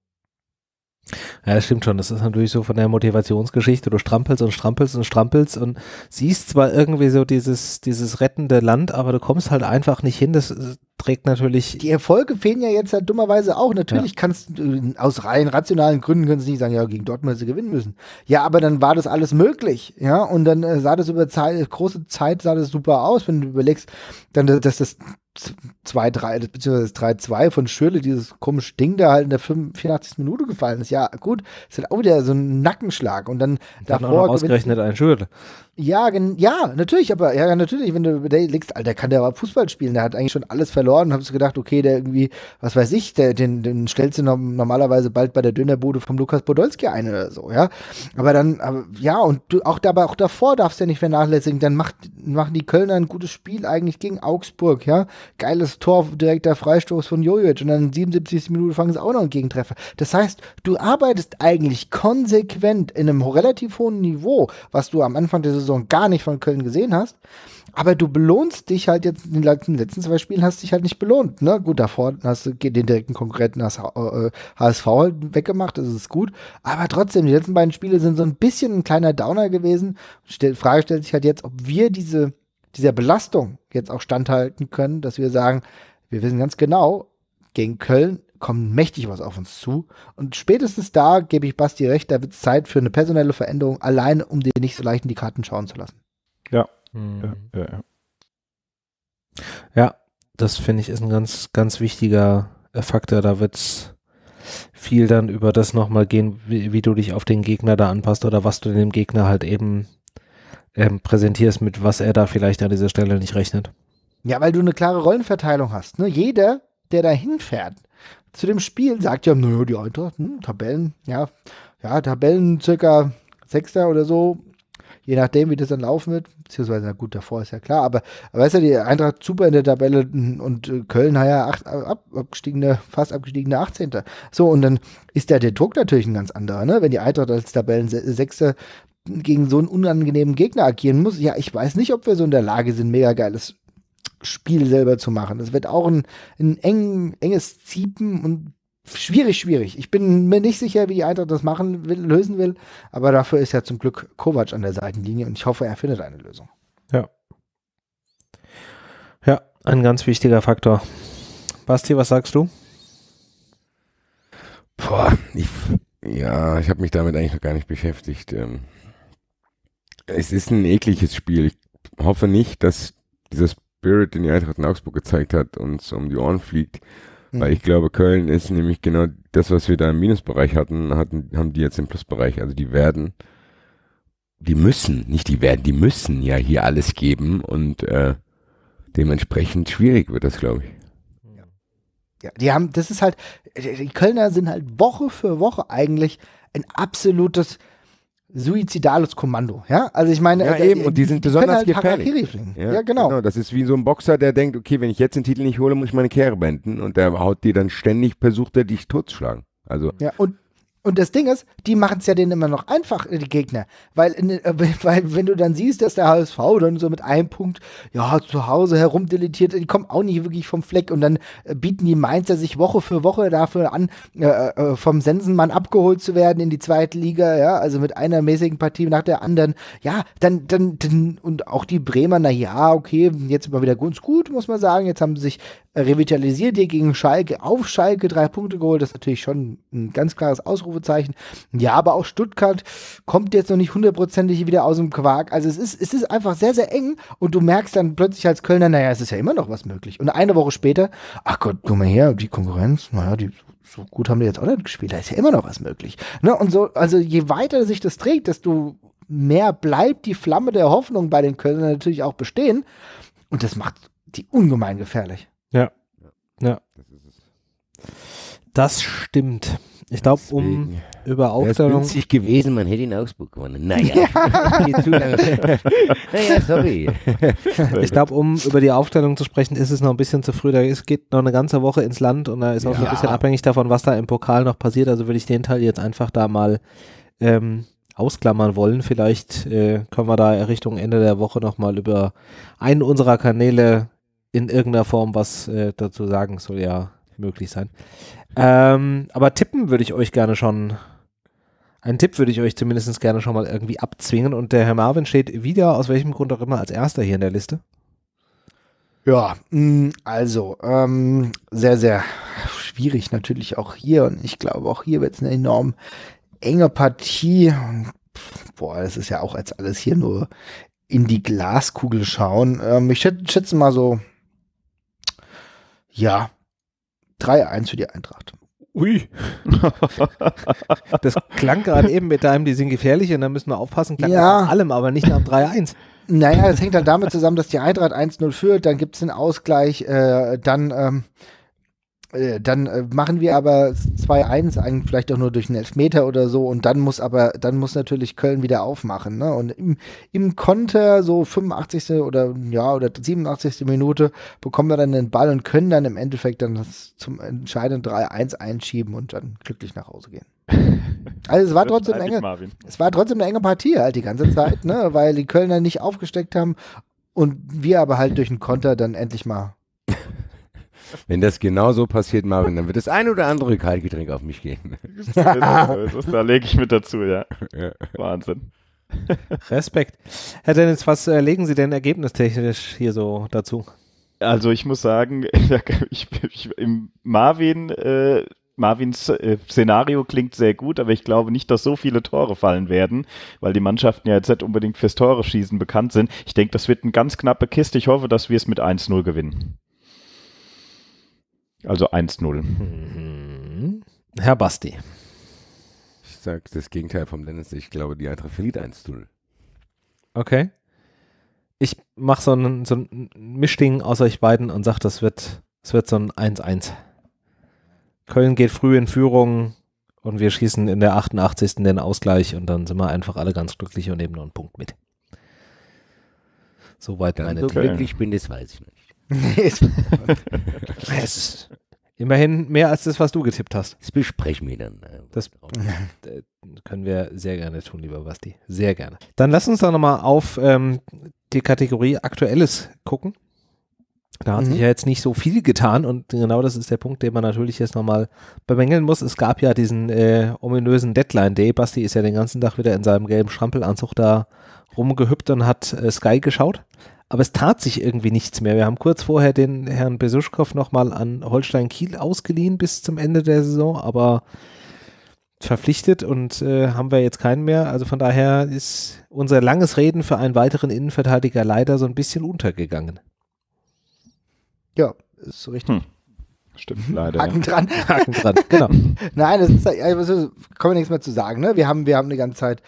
Ja, das stimmt schon. Das ist natürlich so von der Motivationsgeschichte. Du strampelst und strampelst und strampelst und siehst zwar irgendwie so dieses, dieses rettende Land, aber du kommst halt einfach nicht hin. Das äh, trägt natürlich. Die Erfolge fehlen ja jetzt halt dummerweise auch. Natürlich ja. kannst du äh, aus rein rationalen Gründen können sie nicht sagen, ja, gegen Dortmund sie gewinnen müssen. Ja, aber dann war das alles möglich. Ja, und dann äh, sah das über Zeit, große Zeit sah das super aus, wenn du überlegst, dann, dass das 2-3, beziehungsweise 3-2 von Schürle, dieses komische Ding der halt in der 84. Minute gefallen ist. Ja, gut, ist halt auch wieder so ein Nackenschlag. Und dann, dann davor. Auch noch ausgerechnet ein Schürle. Ja, ja, natürlich, aber ja, natürlich, wenn du überlegst, Alter, kann der aber Fußball spielen, der hat eigentlich schon alles verloren und hast gedacht, okay, der irgendwie, was weiß ich, der, den, den stellst du normalerweise bald bei der Dönerbude vom Lukas Podolski ein oder so, ja. Aber dann, aber, ja, und du, auch, dabei, auch davor darfst du ja nicht vernachlässigen, dann macht, machen die Kölner ein gutes Spiel eigentlich gegen Augsburg, ja. Geiles Tor, direkter Freistoß von Jojic und dann 77. Minute fangen sie auch noch einen Gegentreffer. Das heißt, du arbeitest eigentlich konsequent in einem relativ hohen Niveau, was du am Anfang der Saison so und gar nicht von Köln gesehen hast. Aber du belohnst dich halt jetzt in den letzten, zwei Spielen hast dich halt nicht belohnt. Ne? Gut, davor hast du den direkten Konkurrenten hast, äh, HSV halt weggemacht, das ist gut. Aber trotzdem, die letzten beiden Spiele sind so ein bisschen ein kleiner Downer gewesen. Stel, Frage stellt sich halt jetzt, ob wir diese, dieser Belastung jetzt auch standhalten können, dass wir sagen, wir wissen ganz genau, gegen Köln kommt mächtig was auf uns zu. Und spätestens da gebe ich Basti recht, da wird es Zeit für eine personelle Veränderung, allein um dir nicht so leicht in die Karten schauen zu lassen. Ja. Mhm. Ja, ja, ja. ja, das finde ich ist ein ganz, ganz wichtiger äh, Faktor. Da wird es viel dann über das nochmal gehen, wie, wie, du dich auf den Gegner da anpasst oder was du dem Gegner halt eben ähm, präsentierst, mit was er da vielleicht an dieser Stelle nicht rechnet. Ja, weil du eine klare Rollenverteilung hast. Ne? Jeder, der da hinfährt, zu dem Spiel sagt ja, naja, die Eintracht, hm, Tabellen, ja, ja, Tabellen circa Sechster oder so, je nachdem, wie das dann laufen wird, beziehungsweise, na gut, davor ist ja klar, aber, aber ist ja die Eintracht super in der Tabelle und äh, Köln, naja, acht, äh, ab, abgestiegene, fast abgestiegene 18. So, und dann ist da der Druck natürlich ein ganz anderer, ne? Wenn die Eintracht als Tabellensechster gegen so einen unangenehmen Gegner agieren muss, ja, ich weiß nicht, ob wir so in der Lage sind, mega geiles Spiel selber zu machen. Das wird auch ein, ein eng, enges Ziepen und schwierig, schwierig. Ich bin mir nicht sicher, wie die Eintracht das machen will, lösen will, aber dafür ist ja zum Glück Kovac an der Seitenlinie und ich hoffe, er findet eine Lösung. Ja. Ja, ein ganz wichtiger Faktor. Basti, was sagst du? Boah, ich, ja, ich habe mich damit eigentlich noch gar nicht beschäftigt. Ähm. Es ist ein ekliges Spiel. Ich hoffe nicht, dass dieses Spirit, den die Eintracht in Augsburg gezeigt hat, uns um die Ohren fliegt. Mhm. Weil ich glaube, Köln ist nämlich genau das, was wir da im Minusbereich hatten, hatten haben die jetzt im Plusbereich. Also die werden, die müssen, nicht die werden, die müssen ja hier alles geben und äh, dementsprechend schwierig wird das, glaube ich. Ja, die haben, das ist halt, die Kölner sind halt Woche für Woche eigentlich ein absolutes suizidales Kommando, ja? Also ich meine, ja, äh, eben. und die sind die besonders halt gefährlich. Ja, ja genau. genau. Das ist wie so ein Boxer, der denkt, okay, wenn ich jetzt den Titel nicht hole, muss ich meine Kehre beenden und der haut dir dann ständig, versucht er dich totzuschlagen. Also ja, und und das Ding ist, die machen es ja denen immer noch einfach, die Gegner. Weil, äh, (laughs) weil, wenn du dann siehst, dass der HSV dann so mit einem Punkt, ja, zu Hause herumdeletiert, die kommen auch nicht wirklich vom Fleck und dann äh, bieten die Mainzer sich Woche für Woche dafür an, äh, äh, vom Sensenmann abgeholt zu werden in die zweite Liga, ja, also mit einer mäßigen Partie nach der anderen. Ja, dann, dann, dann und auch die Bremer, na ja, okay, jetzt immer wieder ganz gut, muss man sagen. Jetzt haben sie sich revitalisiert hier gegen Schalke auf Schalke drei Punkte geholt. Das ist natürlich schon ein ganz klares Ausrufezeichen. Ja, aber auch Stuttgart kommt jetzt noch nicht hundertprozentig wieder aus dem Quark. Also es ist, es ist einfach sehr, sehr eng und du merkst dann plötzlich als Kölner, naja, es ist ja immer noch was möglich. Und eine Woche später, ach Gott, guck mal her, die Konkurrenz, naja, die so gut haben wir jetzt auch nicht gespielt, da ist ja immer noch was möglich. Ne? Und so, also je weiter sich das trägt, desto mehr bleibt die Flamme der Hoffnung bei den Kölnern natürlich auch bestehen. Und das macht die ungemein gefährlich. Ja. Ja. Das ist es. Das stimmt. Ich glaube, um über Aufstellung. Das ist gewesen, man hätte in Augsburg gewonnen. Naja. naja, (laughs) sorry. Ich glaube, um über die Aufstellung zu sprechen, ist es noch ein bisschen zu früh. Da geht noch eine ganze Woche ins Land und da ist auch ja. ein bisschen abhängig davon, was da im Pokal noch passiert. Also würde ich den Teil jetzt einfach da mal ähm, ausklammern wollen. Vielleicht äh, können wir da Richtung Ende der Woche nochmal über einen unserer Kanäle in irgendeiner Form was äh, dazu sagen, soll ja möglich sein. Ähm, aber tippen würde ich euch gerne schon, einen Tipp würde ich euch zumindest gerne schon mal irgendwie abzwingen. Und der Herr Marvin steht wieder, aus welchem Grund auch immer, als erster hier in der Liste. Ja, mm, also ähm, sehr, sehr schwierig natürlich auch hier. Und ich glaube, auch hier wird es eine enorm enge Partie. Boah, das ist ja auch als alles hier nur in die Glaskugel schauen. Ähm, ich schätze mal so ja. 3-1 für die Eintracht. Ui. das klang gerade eben mit deinem, die sind gefährlich und da müssen wir aufpassen, klang ja. nach allem, aber nicht nach 3-1. Naja, das hängt dann damit zusammen, dass die Eintracht 1-0 führt, dann gibt es den Ausgleich, äh, dann ähm, äh, dann äh, machen wir aber 2-1, eigentlich vielleicht auch nur durch einen Elfmeter oder so. Und dann muss aber, dann muss natürlich Köln wieder aufmachen. Ne? Und im, im Konter, so 85. oder ja, oder 87. Minute, bekommen wir dann den Ball und können dann im Endeffekt dann das zum entscheidenden 3-1 einschieben und dann glücklich nach Hause gehen. (laughs) Also es war trotzdem eine enge, es war trotzdem eine enge Partie halt die ganze Zeit, ne? (laughs) weil die Kölner nicht aufgesteckt haben und wir aber halt durch den Konter dann endlich mal wenn das genau so passiert, Marvin, dann wird das ein oder andere Kaltgetränk auf mich gehen. Genau da lege ich mit dazu, ja. ja. Wahnsinn. Respekt. Herr Dennis, was äh, legen Sie denn ergebnistechnisch hier so dazu? Also ich muss sagen, (laughs) ich, ich, im Marvin, äh, Marvins äh, Szenario klingt sehr gut, aber ich glaube nicht, dass so viele Tore fallen werden, weil die Mannschaften ja jetzt nicht unbedingt fürs Tore schießen bekannt sind. Ich denke, das wird eine ganz knappe Kiste. Ich hoffe, dass wir es mit 1-0 gewinnen. Also 1-0. Mhm. Herr Basti. Ich sage das Gegenteil vom Dennis. Ich glaube, die Eintracht verliert 1-0. Okay. Ich mache so ein so einen Mischding aus euch beiden und sage, das wird, das wird so ein 1-1. Köln geht früh in Führung und wir schießen in der 88. den Ausgleich und dann sind wir einfach alle ganz glücklich und nehmen nur einen Punkt mit. Soweit meine so glücklich bin, das weiß ich nicht. Nee, (laughs) es ist immerhin mehr als das, was du getippt hast. Das besprechen wir dann. Äh, das (laughs) äh, können wir sehr gerne tun, lieber Basti. Sehr gerne. Dann lass uns doch nochmal auf ähm, die Kategorie Aktuelles gucken. Da hat mhm. sich ja jetzt nicht so viel getan und genau das ist der Punkt, den man natürlich jetzt nochmal bemängeln muss. Es gab ja diesen äh, ominösen Deadline-Day. Basti ist ja den ganzen Tag wieder in seinem gelben Schrampelanzug da rumgehüpft und hat äh, Sky geschaut aber es tat sich irgendwie nichts mehr. Wir haben kurz vorher den Herrn Besuschkow nochmal an Holstein Kiel ausgeliehen bis zum Ende der Saison, aber verpflichtet und äh, haben wir jetzt keinen mehr. Also von daher ist unser langes Reden für einen weiteren Innenverteidiger leider so ein bisschen untergegangen. Ja, ist so richtig. Hm. Stimmt, mhm. leider. Haken dran. (laughs) Haken dran, genau. (laughs) Nein, das ist, also, können wir nichts mehr zu sagen. Ne? Wir, haben, wir haben eine ganze Zeit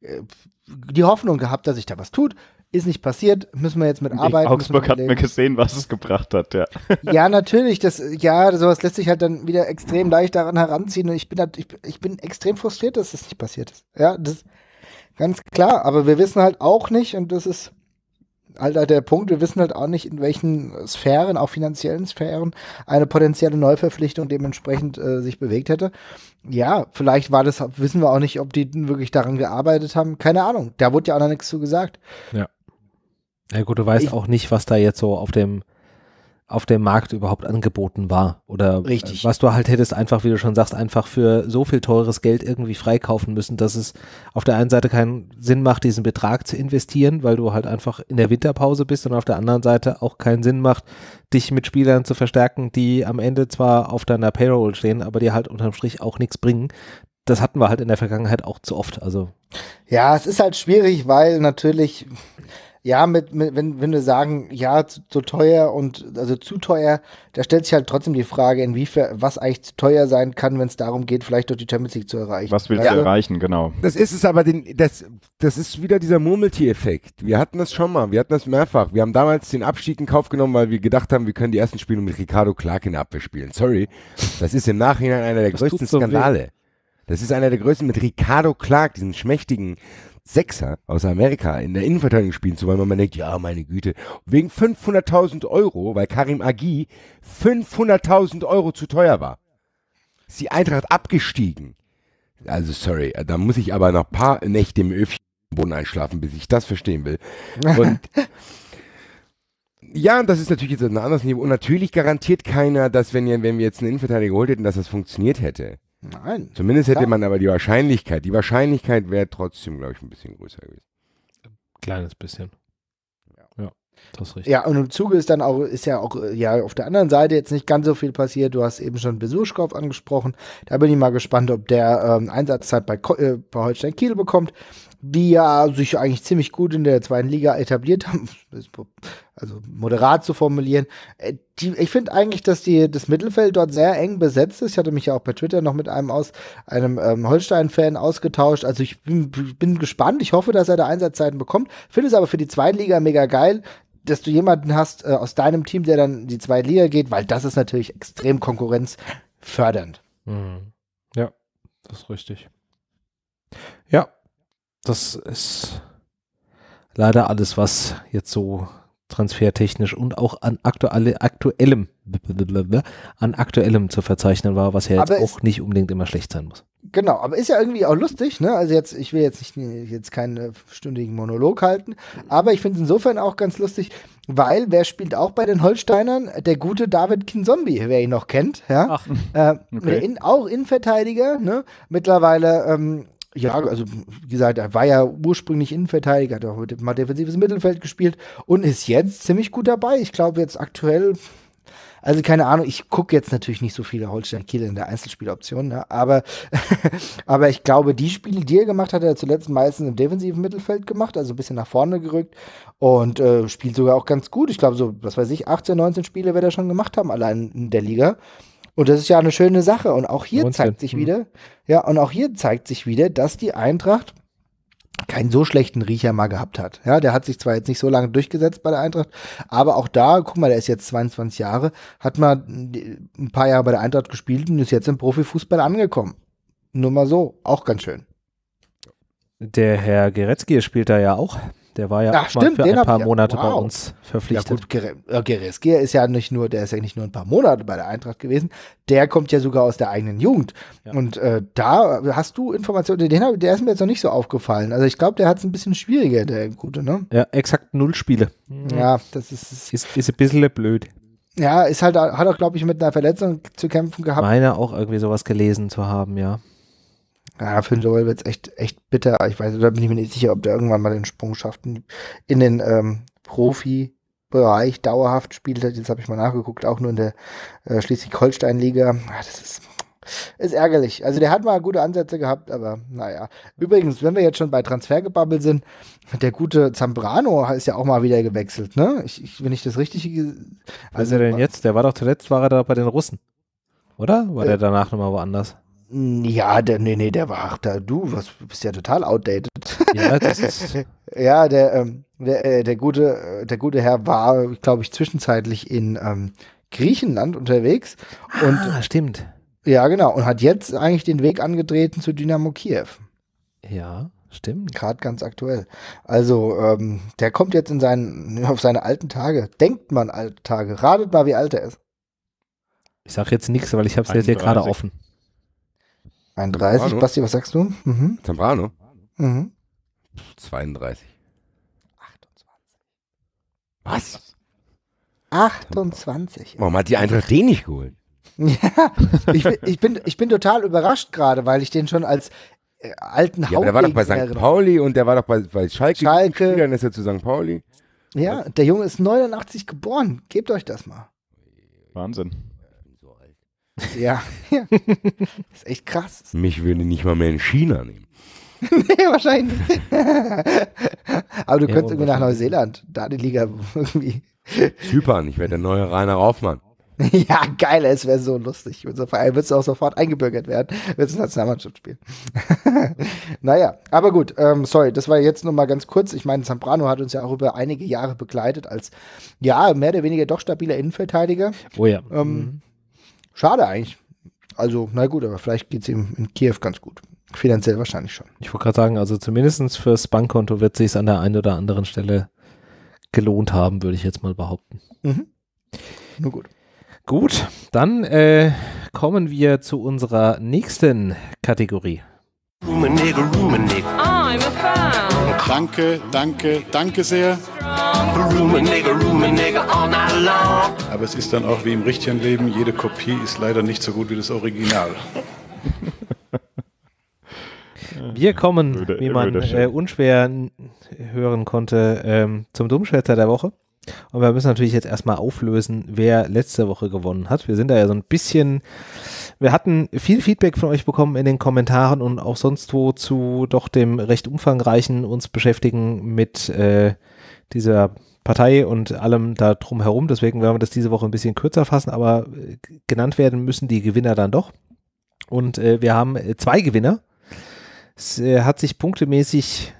äh, die Hoffnung gehabt, dass sich da was tut. Ist nicht passiert, müssen wir jetzt mit arbeiten. Augsburg hat mir gesehen, was es gebracht hat, ja. (laughs) Ja, natürlich, das, ja, sowas lässt sich halt dann wieder extrem leicht daran heranziehen und ich bin, halt, ich, ich bin extrem frustriert, dass das nicht passiert ist. Ja, das ganz klar, aber wir wissen halt auch nicht und das ist halt, halt der Punkt, wir wissen halt auch nicht, in welchen Sphären, auch finanziellen Sphären, eine potenzielle Neuverpflichtung dementsprechend äh, sich bewegt hätte. Ja, vielleicht war das, wissen wir auch nicht, ob die wirklich daran gearbeitet haben. Keine Ahnung, da wurde ja auch noch nichts zu gesagt. Ja. Ja gut, du weißt ich, auch nicht, was da jetzt so auf dem auf dem Markt überhaupt angeboten war oder äh, Richtig. was du halt hättest einfach, wie du schon sagst, einfach für so viel teures Geld irgendwie freikaufen müssen, dass es auf der einen Seite keinen Sinn macht, diesen Betrag zu investieren, weil du halt einfach in der Winterpause bist und auf der anderen Seite auch keinen Sinn macht, dich mit Spielern zu verstärken, die am Ende zwar auf deiner Payroll stehen, aber die halt unterm Strich auch nichts bringen. Das hatten wir halt in der Vergangenheit auch zu oft, also. Ja, es ist halt schwierig, weil natürlich ja, mit, mit, wenn, wenn wir sagen, ja, zu, zu, teuer und also zu teuer, da stellt sich halt trotzdem die Frage, inwiefern, was eigentlich zu teuer sein kann, wenn es darum geht, vielleicht doch die Champions League zu erreichen. Was willst also, du erreichen, genau. Das ist es aber, den, das, das ist wieder dieser Murmeltier-Effekt. Wir hatten das schon mal, wir hatten das mehrfach. Wir haben damals den Abstieg in Kauf genommen, weil wir gedacht haben, wir können die ersten Spiele mit Ricardo Clark in der Abwehr spielen. Sorry, das ist im Nachhinein einer der das größten so Skandale. Weh. Das ist einer der größten mit Ricardo Clark, diesem schmächtigen Sechser aus Amerika in der Innenverteidigung spielen zu wollen, weil man denkt, ja, meine Güte, wegen 500.000 Euro, weil Karim Agi 500.000 Euro zu teuer war, ist die Eintracht abgestiegen. Also sorry, da muss ich aber noch ein paar Nächte im Öfchen Boden einschlafen, bis ich das verstehen will. Und (laughs) ja, das ist natürlich jetzt ein anderes Niveau. Und natürlich garantiert keiner, dass wenn, wenn wir jetzt einen Innenverteidiger geholt hätten, dass das funktioniert hätte. Nein. Zumindest hätte ja. man aber die Wahrscheinlichkeit. Die Wahrscheinlichkeit wäre trotzdem, glaube ich, ein bisschen größer gewesen. Kleines bisschen. Ja. ja. Das ist richtig. Ja, und im Zuge ist dann auch, ist ja auch äh, ja auf der anderen Seite jetzt nicht ganz so viel passiert. Du hast eben schon Besuchskopf angesprochen. Da bin ich mal gespannt, ob der ähm, Einsatzzeit bei, äh, bei Holstein Kiel bekommt die ja sich eigentlich ziemlich gut in der zweiten Liga etabliert haben, (laughs) also moderat zu formulieren. Äh, die, ich finde eigentlich, dass die, das Mittelfeld dort sehr eng besetzt ist. Ich hatte mich ja auch bei Twitter noch mit einem aus einem ähm, Holstein-Fan ausgetauscht. Also ich bin, bin gespannt. Ich hoffe, dass er da Einsatzzeiten bekommt. Finde es aber für die zweite Liga mega geil, dass du jemanden hast äh, aus deinem Team, der dann in die zweite Liga geht, weil das ist natürlich extrem konkurrenzfördernd. Mhm. Ja, das ist richtig. Ja, das ist leider alles, was jetzt so transfertechnisch und auch an aktuelle, aktuellem an aktuellem zu verzeichnen war, was ja jetzt aber auch ist, nicht unbedingt immer schlecht sein muss. Genau, aber ist ja irgendwie auch lustig, ne? Also jetzt, ich will jetzt nicht jetzt keinen äh, stündigen Monolog halten, aber ich finde es insofern auch ganz lustig, weil wer spielt auch bei den Holsteinern? Der gute David Kinzombie, wer ihn noch kennt, ja. Ach, äh, okay. in, auch Innenverteidiger, ne? Mittlerweile ähm, ja, also wie gesagt, er war ja ursprünglich Innenverteidiger, hat auch mal defensives Mittelfeld gespielt und ist jetzt ziemlich gut dabei. Ich glaube jetzt aktuell, also keine Ahnung, ich gucke jetzt natürlich nicht so viele Holstein Kiel in der Einzelspieloption, ne? aber, (laughs) aber ich glaube, die Spiele, die er gemacht hat, hat er zuletzt meistens im defensiven Mittelfeld gemacht, also ein bisschen nach vorne gerückt und äh, spielt sogar auch ganz gut. Ich glaube, so, was weiß ich, 18, 19 Spiele wird er schon gemacht haben, allein in der Liga. Und das ist ja eine schöne Sache. Und auch hier 19. zeigt sich hm. wieder, ja, und auch hier zeigt sich wieder, dass die Eintracht keinen so schlechten Riecher mal gehabt hat. Ja, der hat sich zwar jetzt nicht so lange durchgesetzt bei der Eintracht, aber auch da, guck mal, der ist jetzt 22 Jahre, hat mal ein paar Jahre bei der Eintracht gespielt und ist jetzt im Profifußball angekommen. Nur mal so, auch ganz schön. Der Herr Geretzky spielt da ja auch. Der war ja Ach, stimmt, für ein paar Monate ja, wow. bei uns verpflichtet. Ja gut, äh, Gereskier ist ja nicht nur, der ist ja nicht nur ein paar Monate bei der Eintracht gewesen, der kommt ja sogar aus der eigenen Jugend. Ja. Und äh, da hast du Informationen, den, der ist mir jetzt noch nicht so aufgefallen. Also ich glaube, der hat es ein bisschen schwieriger, der Gute, ne? Ja, exakt null Spiele. Mhm. Ja, das ist... Ist, ist ein bisschen blöd. Ja, ist halt, hat auch, glaube ich, mit einer Verletzung zu kämpfen gehabt. Meine auch irgendwie sowas gelesen zu haben, ja. Ja, für den Joel wird es echt, echt bitter. Ich weiß, da bin ich mir nicht sicher, ob der irgendwann mal den Sprung schafft in den ähm, profi dauerhaft spielt. Jetzt habe ich mal nachgeguckt, auch nur in der äh, Schleswig-Holstein-Liga. Ah, das ist, ist ärgerlich. Also der hat mal gute Ansätze gehabt, aber naja. Übrigens, wenn wir jetzt schon bei Transfergebubble sind, der gute Zambrano ist ja auch mal wieder gewechselt, ne? Ich, ich, wenn ich das richtig... Also, er denn jetzt? Der war doch zuletzt, war er da bei den Russen, oder? War äh, der danach nochmal woanders? Ja, der, nee, nee, der war, da, du was, bist ja total outdated. Ja, das ist (laughs) ja der, ähm, der, äh, der, gute, äh, der gute Herr war, glaube ich, zwischenzeitlich in ähm, Griechenland unterwegs. Und, ah, stimmt. Ja, genau. Und hat jetzt eigentlich den Weg angetreten zu Dynamo Kiew. Ja, stimmt. Gerade ganz aktuell. Also, ähm, der kommt jetzt in seinen, auf seine alten Tage. Denkt man alte Tage. Ratet mal, wie alt er ist. Ich sage jetzt nichts, weil ich habe es jetzt hier gerade offen. 31, Zambrano. Basti, was sagst du? Mhm. Zambrano? Mhm. 32. 28. Was? 28. Warum hat die Eintracht den nicht geholt? (laughs) Ja, ich bin, ich bin, ich bin total überrascht gerade, weil ich den schon als äh, alten Haupt Ja, aber der war doch bei St. Pauli und der war doch bei, bei Schalke. Schalke. Dann ist er zu St. Pauli. Ja, der Junge ist 89 geboren. Gebt euch das mal. Wahnsinn. Ja, ja. (laughs) ist echt krass. Mich würde nicht mal mehr in China nehmen. (laughs) nee, wahrscheinlich. (laughs) Aber du ja, könntest irgendwie nach Neuseeland, da die Liga irgendwie. Zypern, ich wäre der neue Rainer Raufmann. Ja, geil, es wäre so lustig. Unser würdest du auch sofort eingebürgert werden, würdest du Nationalmannschaft spielen. naja, aber gut, ähm, sorry, das war jetzt nur mal ganz kurz. Ich meine, Zambrano hat uns ja auch über einige Jahre begleitet als, ja, mehr oder weniger doch stabiler Innenverteidiger. Oh ja. Ähm, mhm. Schade eigentlich. Also, na gut, aber vielleicht geht es ihm in Kiew ganz gut. Finanziell wahrscheinlich schon. Ich wollte gerade sagen, also zumindest fürs Bankkonto wird sich an der einen oder anderen Stelle gelohnt haben, würde ich jetzt mal behaupten. Mhm. Nur gut. Gut, dann äh, kommen wir zu unserer nächsten Kategorie. Rumenig, Rumenig. Ah, I'm a fan. Danke, danke, danke sehr. Aber es ist dann auch wie im richtigen Leben, jede Kopie ist leider nicht so gut wie das Original. (laughs) Wir kommen, wie man äh, unschwer hören konnte, ähm, zum Dummschwätzer der Woche. Und wir müssen natürlich jetzt erstmal auflösen, wer letzte Woche gewonnen hat. Wir sind da ja so ein bisschen, wir hatten viel Feedback von euch bekommen in den Kommentaren und auch sonst wo zu doch dem recht umfangreichen uns beschäftigen mit äh, dieser Partei und allem da drum herum. Deswegen werden wir das diese Woche ein bisschen kürzer fassen, aber äh, genannt werden müssen die Gewinner dann doch. Und äh, wir haben äh, zwei Gewinner. Es äh, hat sich punktemäßig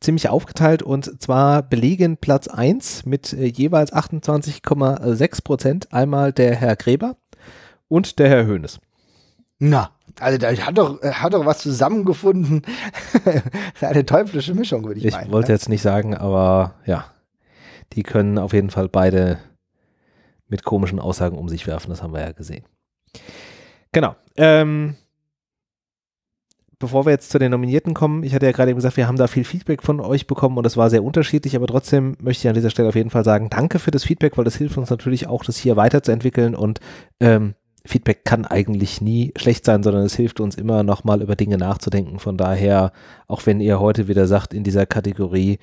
ziemlich aufgeteilt und zwar belegen Platz 1 mit äh, jeweils 28,6 Prozent einmal der Herr Gräber und der Herr Höhnes. Na, also da hat doch, äh, hat doch was zusammengefunden. (laughs) Eine teuflische Mischung, würde ich, ich meinen. Ich wollte ne? jetzt nicht sagen, aber ja, die können auf jeden Fall beide mit komischen Aussagen um sich werfen, das haben wir ja gesehen. Genau. Ähm, bevor wir jetzt zu den Nominierten kommen, ich hatte ja gerade eben gesagt, wir haben da viel Feedback von euch bekommen und das war sehr unterschiedlich, aber trotzdem möchte ich an dieser Stelle auf jeden Fall sagen, danke für das Feedback, weil das hilft uns natürlich auch, das hier weiterzuentwickeln und ähm, Feedback kann eigentlich nie schlecht sein, sondern es hilft uns immer nochmal über Dinge nachzudenken. Von daher, auch wenn ihr heute wieder sagt, in dieser Kategorie,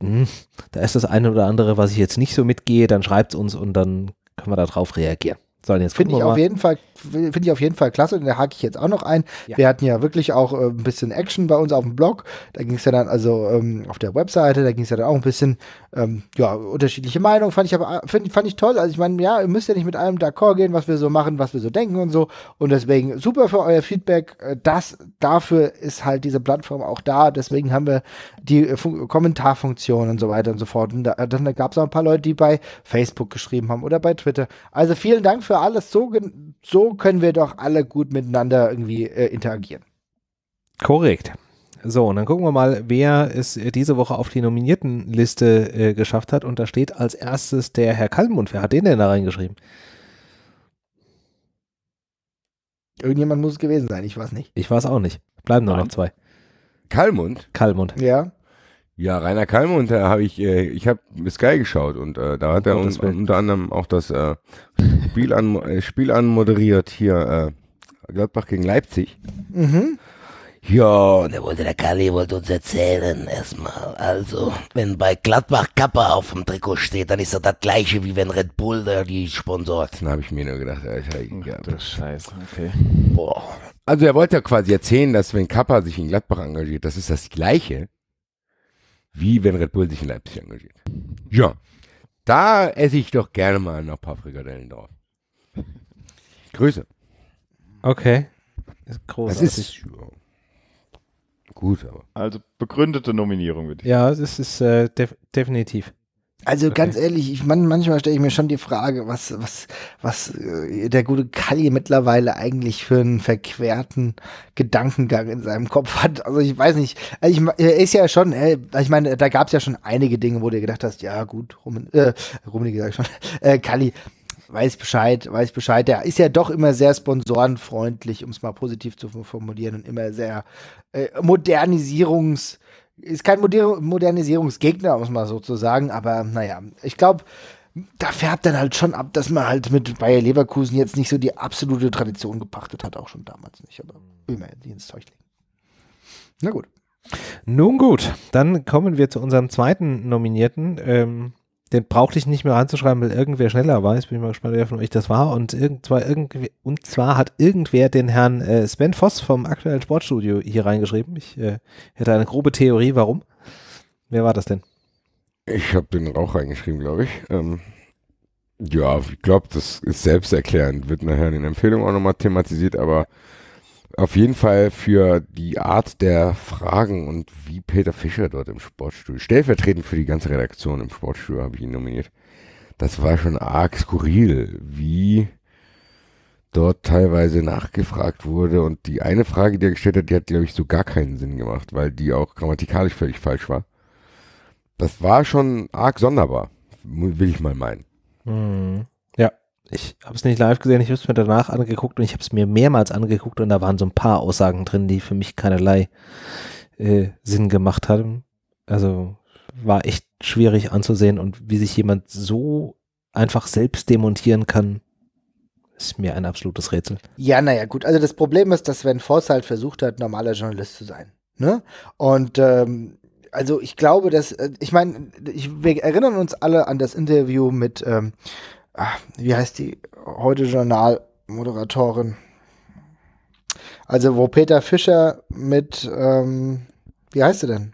mh, hm, da ist das eine oder andere, was ich jetzt nicht so mitgehe, dann schreibt es uns und dann können wir darauf reagieren. So, jetzt Finde ich auf jeden Fall finde ich auf jeden Fall klasse und da hake ich jetzt auch noch ein. Ja. Wir hatten ja wirklich auch äh, ein bisschen Action bei uns auf dem Blog. Da ging es ja dann also ähm, auf der Webseite, da ging es ja dann auch ein bisschen, ähm, ja, unterschiedliche Meinungen. Fand ich aber, äh, find, fand ich toll. Also ich meine, ja, ihr müsst ja nicht mit allem d'accord gehen, was wir so machen, was wir so denken und so. Und deswegen super für euer Feedback. Äh, das, dafür ist halt diese Plattform auch da. Deswegen haben wir die äh, Fun Kommentarfunktion und so weiter und so fort. Und da, dann gab es auch ein paar Leute, die bei Facebook geschrieben haben oder bei Twitter. Also vielen Dank für alles so, so können wir doch alle gut miteinander irgendwie äh, interagieren. Korrekt. So, und dann gucken wir mal, wer es äh, diese Woche auf die Nominiertenliste äh, geschafft hat. Und da steht als erstes der Herr Kalmund. Wer hat den denn da reingeschrieben? Irgendjemand muss es gewesen sein, ich weiß nicht. Ich weiß auch nicht. Bleiben nur noch zwei. Kalmund? Kalmund. Ja. Ja, Rainer da habe ich, äh, ich habe Sky geschaut und äh, da hat er oh, un unter anderem auch das äh, Spiel, an, äh, Spiel anmoderiert hier äh, Gladbach gegen Leipzig. Mhm. Ja, und der wollte der Kali wollte uns erzählen erstmal. Also, wenn bei Gladbach Kappa auf dem Trikot steht, dann ist das das gleiche wie wenn Red Bull da die sponsort. Dann habe ich mir nur gedacht, Alter, ja. das Scheiße, okay. Boah. Also er wollte ja quasi erzählen, dass wenn Kappa sich in Gladbach engagiert, das ist das gleiche wie wenn Red Bull sich in Leipzig engagiert. Ja, da esse ich doch gerne mal noch ein paar Frikadellen drauf. Grüße. Okay. Ist großartig. Das ist gut, aber. Also begründete Nominierung, würde ich Ja, das ist äh, def definitiv. Also ganz ehrlich, ich man, manchmal stelle ich mir schon die Frage, was, was, was äh, der gute Kalli mittlerweile eigentlich für einen verquerten Gedankengang in seinem Kopf hat. Also ich weiß nicht, also ich, er ist ja schon, ey, äh, ich meine, da gab es ja schon einige Dinge, wo du gedacht hast, ja gut, Rummen, äh, Rummenigge sag schon, (laughs) äh, Kalli, weiß Bescheid, weiß Bescheid. Der ist ja doch immer sehr sponsorenfreundlich, um es mal positiv zu formulieren, und immer sehr äh, modernisierungs- ist kein Moder Modernisierungsgegner, um es mal so zu sagen, aber naja, ich glaube, da färbt dann halt schon ab, dass man halt mit Bayer Leverkusen jetzt nicht so die absolute Tradition gepachtet hat, auch schon damals nicht, aber will man die ins Zeug legen. Na gut. Nun gut, dann kommen wir zu unserem zweiten Nominierten. Ähm, den brauchte ich nicht mehr anzuschreiben, weil irgendwer schneller war. Jetzt bin ich mal gespannt, wer von euch das war. Und, zwar, irgendwie, und zwar hat irgendwer den Herrn äh, Sven Voss vom aktuellen Sportstudio hier reingeschrieben. Ich äh, hätte eine grobe Theorie, warum. Wer war das denn? Ich habe den auch reingeschrieben, glaube ich. Ähm, ja, ich glaube, das ist selbsterklärend. Wird nachher in den Empfehlungen auch nochmal thematisiert, aber auf jeden Fall für die Art der Fragen und wie Peter Fischer dort im Sportstuhl, stellvertretend für die ganze Redaktion im Sportstuhl habe ich ihn nominiert. Das war schon arg skurril, wie dort teilweise nachgefragt wurde. Und die eine Frage, die er gestellt hat, die hat, glaube ich, so gar keinen Sinn gemacht, weil die auch grammatikalisch völlig falsch war. Das war schon arg sonderbar, will ich mal meinen. Mhm ich habe es nicht live gesehen, ich habe es mir danach angeguckt und ich habe es mir mehrmals angeguckt und da waren so ein paar Aussagen drin, die für mich keinerlei äh, Sinn gemacht haben. Also war echt schwierig anzusehen und wie sich jemand so einfach selbst demontieren kann, ist mir ein absolutes Rätsel. Ja, naja, gut. Also das Problem ist, dass Sven Voss halt versucht hat, normaler Journalist zu sein. Ne? Und ähm, also ich glaube, dass, äh, ich meine, wir erinnern uns alle an das Interview mit ähm, ach, wie heißt die, heute Journalmoderatorin. Also wo Peter Fischer mit, ähm, wie heißt sie denn?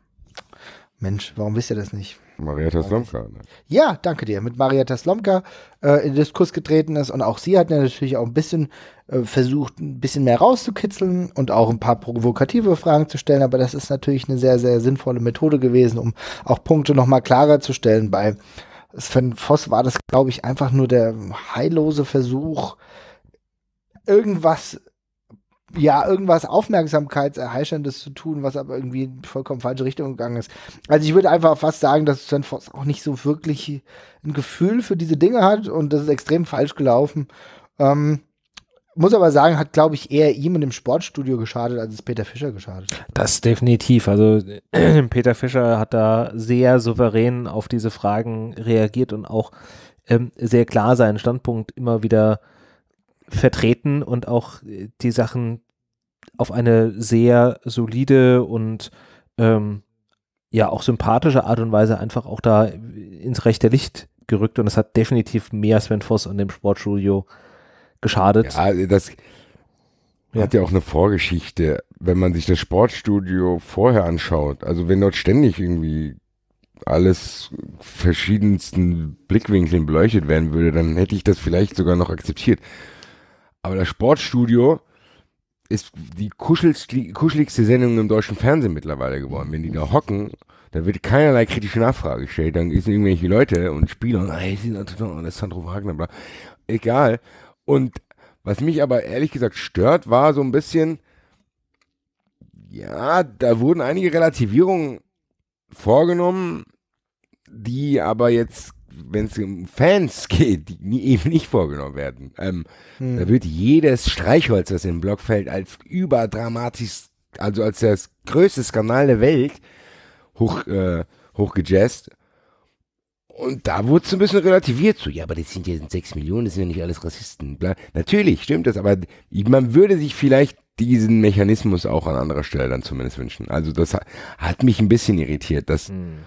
Mensch, warum wisst ihr das nicht? Marietta Slomka. Ne? Ja, danke dir. Mit Marietta Slomka äh, in Diskurs getreten ist und auch sie hat natürlich auch ein bisschen äh, versucht, ein bisschen mehr rauszukitzeln und auch ein paar provokative Fragen zu stellen. Aber das ist natürlich eine sehr, sehr sinnvolle Methode gewesen, um auch Punkte nochmal klarer zu stellen bei Sven Voss war das, glaube ich, einfach nur der heillose Versuch, irgendwas, ja, irgendwas Aufmerksamkeitserheischendes zu tun, was aber irgendwie in vollkommen falsche Richtung gegangen ist. Also ich würde einfach fast sagen, dass Sven Voss auch nicht so wirklich ein Gefühl für diese Dinge hat und das ist extrem falsch gelaufen. Ähm, muss aber sagen, hat, glaube ich, eher ihm und dem Sportstudio geschadet, als es Peter Fischer geschadet hat. Das definitiv. Also (clears throat) Peter Fischer hat da sehr souverän auf diese Fragen reagiert und auch ähm, sehr klar seinen Standpunkt immer wieder vertreten und auch äh, die Sachen auf eine sehr solide und ähm, ja auch sympathische Art und Weise einfach auch da äh, ins rechte Licht gerückt. Und es hat definitiv mehr Sven Voss an dem Sportstudio äh, geschadet. Ja, das ja. hat ja auch eine Vorgeschichte, wenn man sich das Sportstudio vorher anschaut. Also wenn dort ständig irgendwie alles verschiedensten Blickwinkeln beleuchtet werden würde, dann hätte ich das vielleicht sogar noch akzeptiert. Aber das Sportstudio ist die kuscheligste Sendung im deutschen Fernsehen mittlerweile geworden. Wenn die da hocken, da wird keinerlei kritische Nachfrage gestellt. Dann sind irgendwelche Leute und Spieler, und, hey, sind Alessandro Wagner, bla. Egal. Und was mich aber ehrlich gesagt stört, war so ein bisschen, ja, da wurden einige Relativierungen vorgenommen, die aber jetzt, wenn es um Fans (laughs) geht, die nie, eben nicht vorgenommen werden. Ähm, hm. Da wird jedes Streichholz, das im den Blog fällt, als überdramatisch, also als das größte Skandal der Welt hoch, äh, hochgejazzt. Und da wurde es ein bisschen relativiert so, ja, aber das sind ja sechs Millionen, das sind ja nicht alles Rassisten. Bla. Natürlich stimmt das, aber man würde sich vielleicht diesen Mechanismus auch an anderer Stelle dann zumindest wünschen. Also das hat, mich ein bisschen irritiert, dass hm.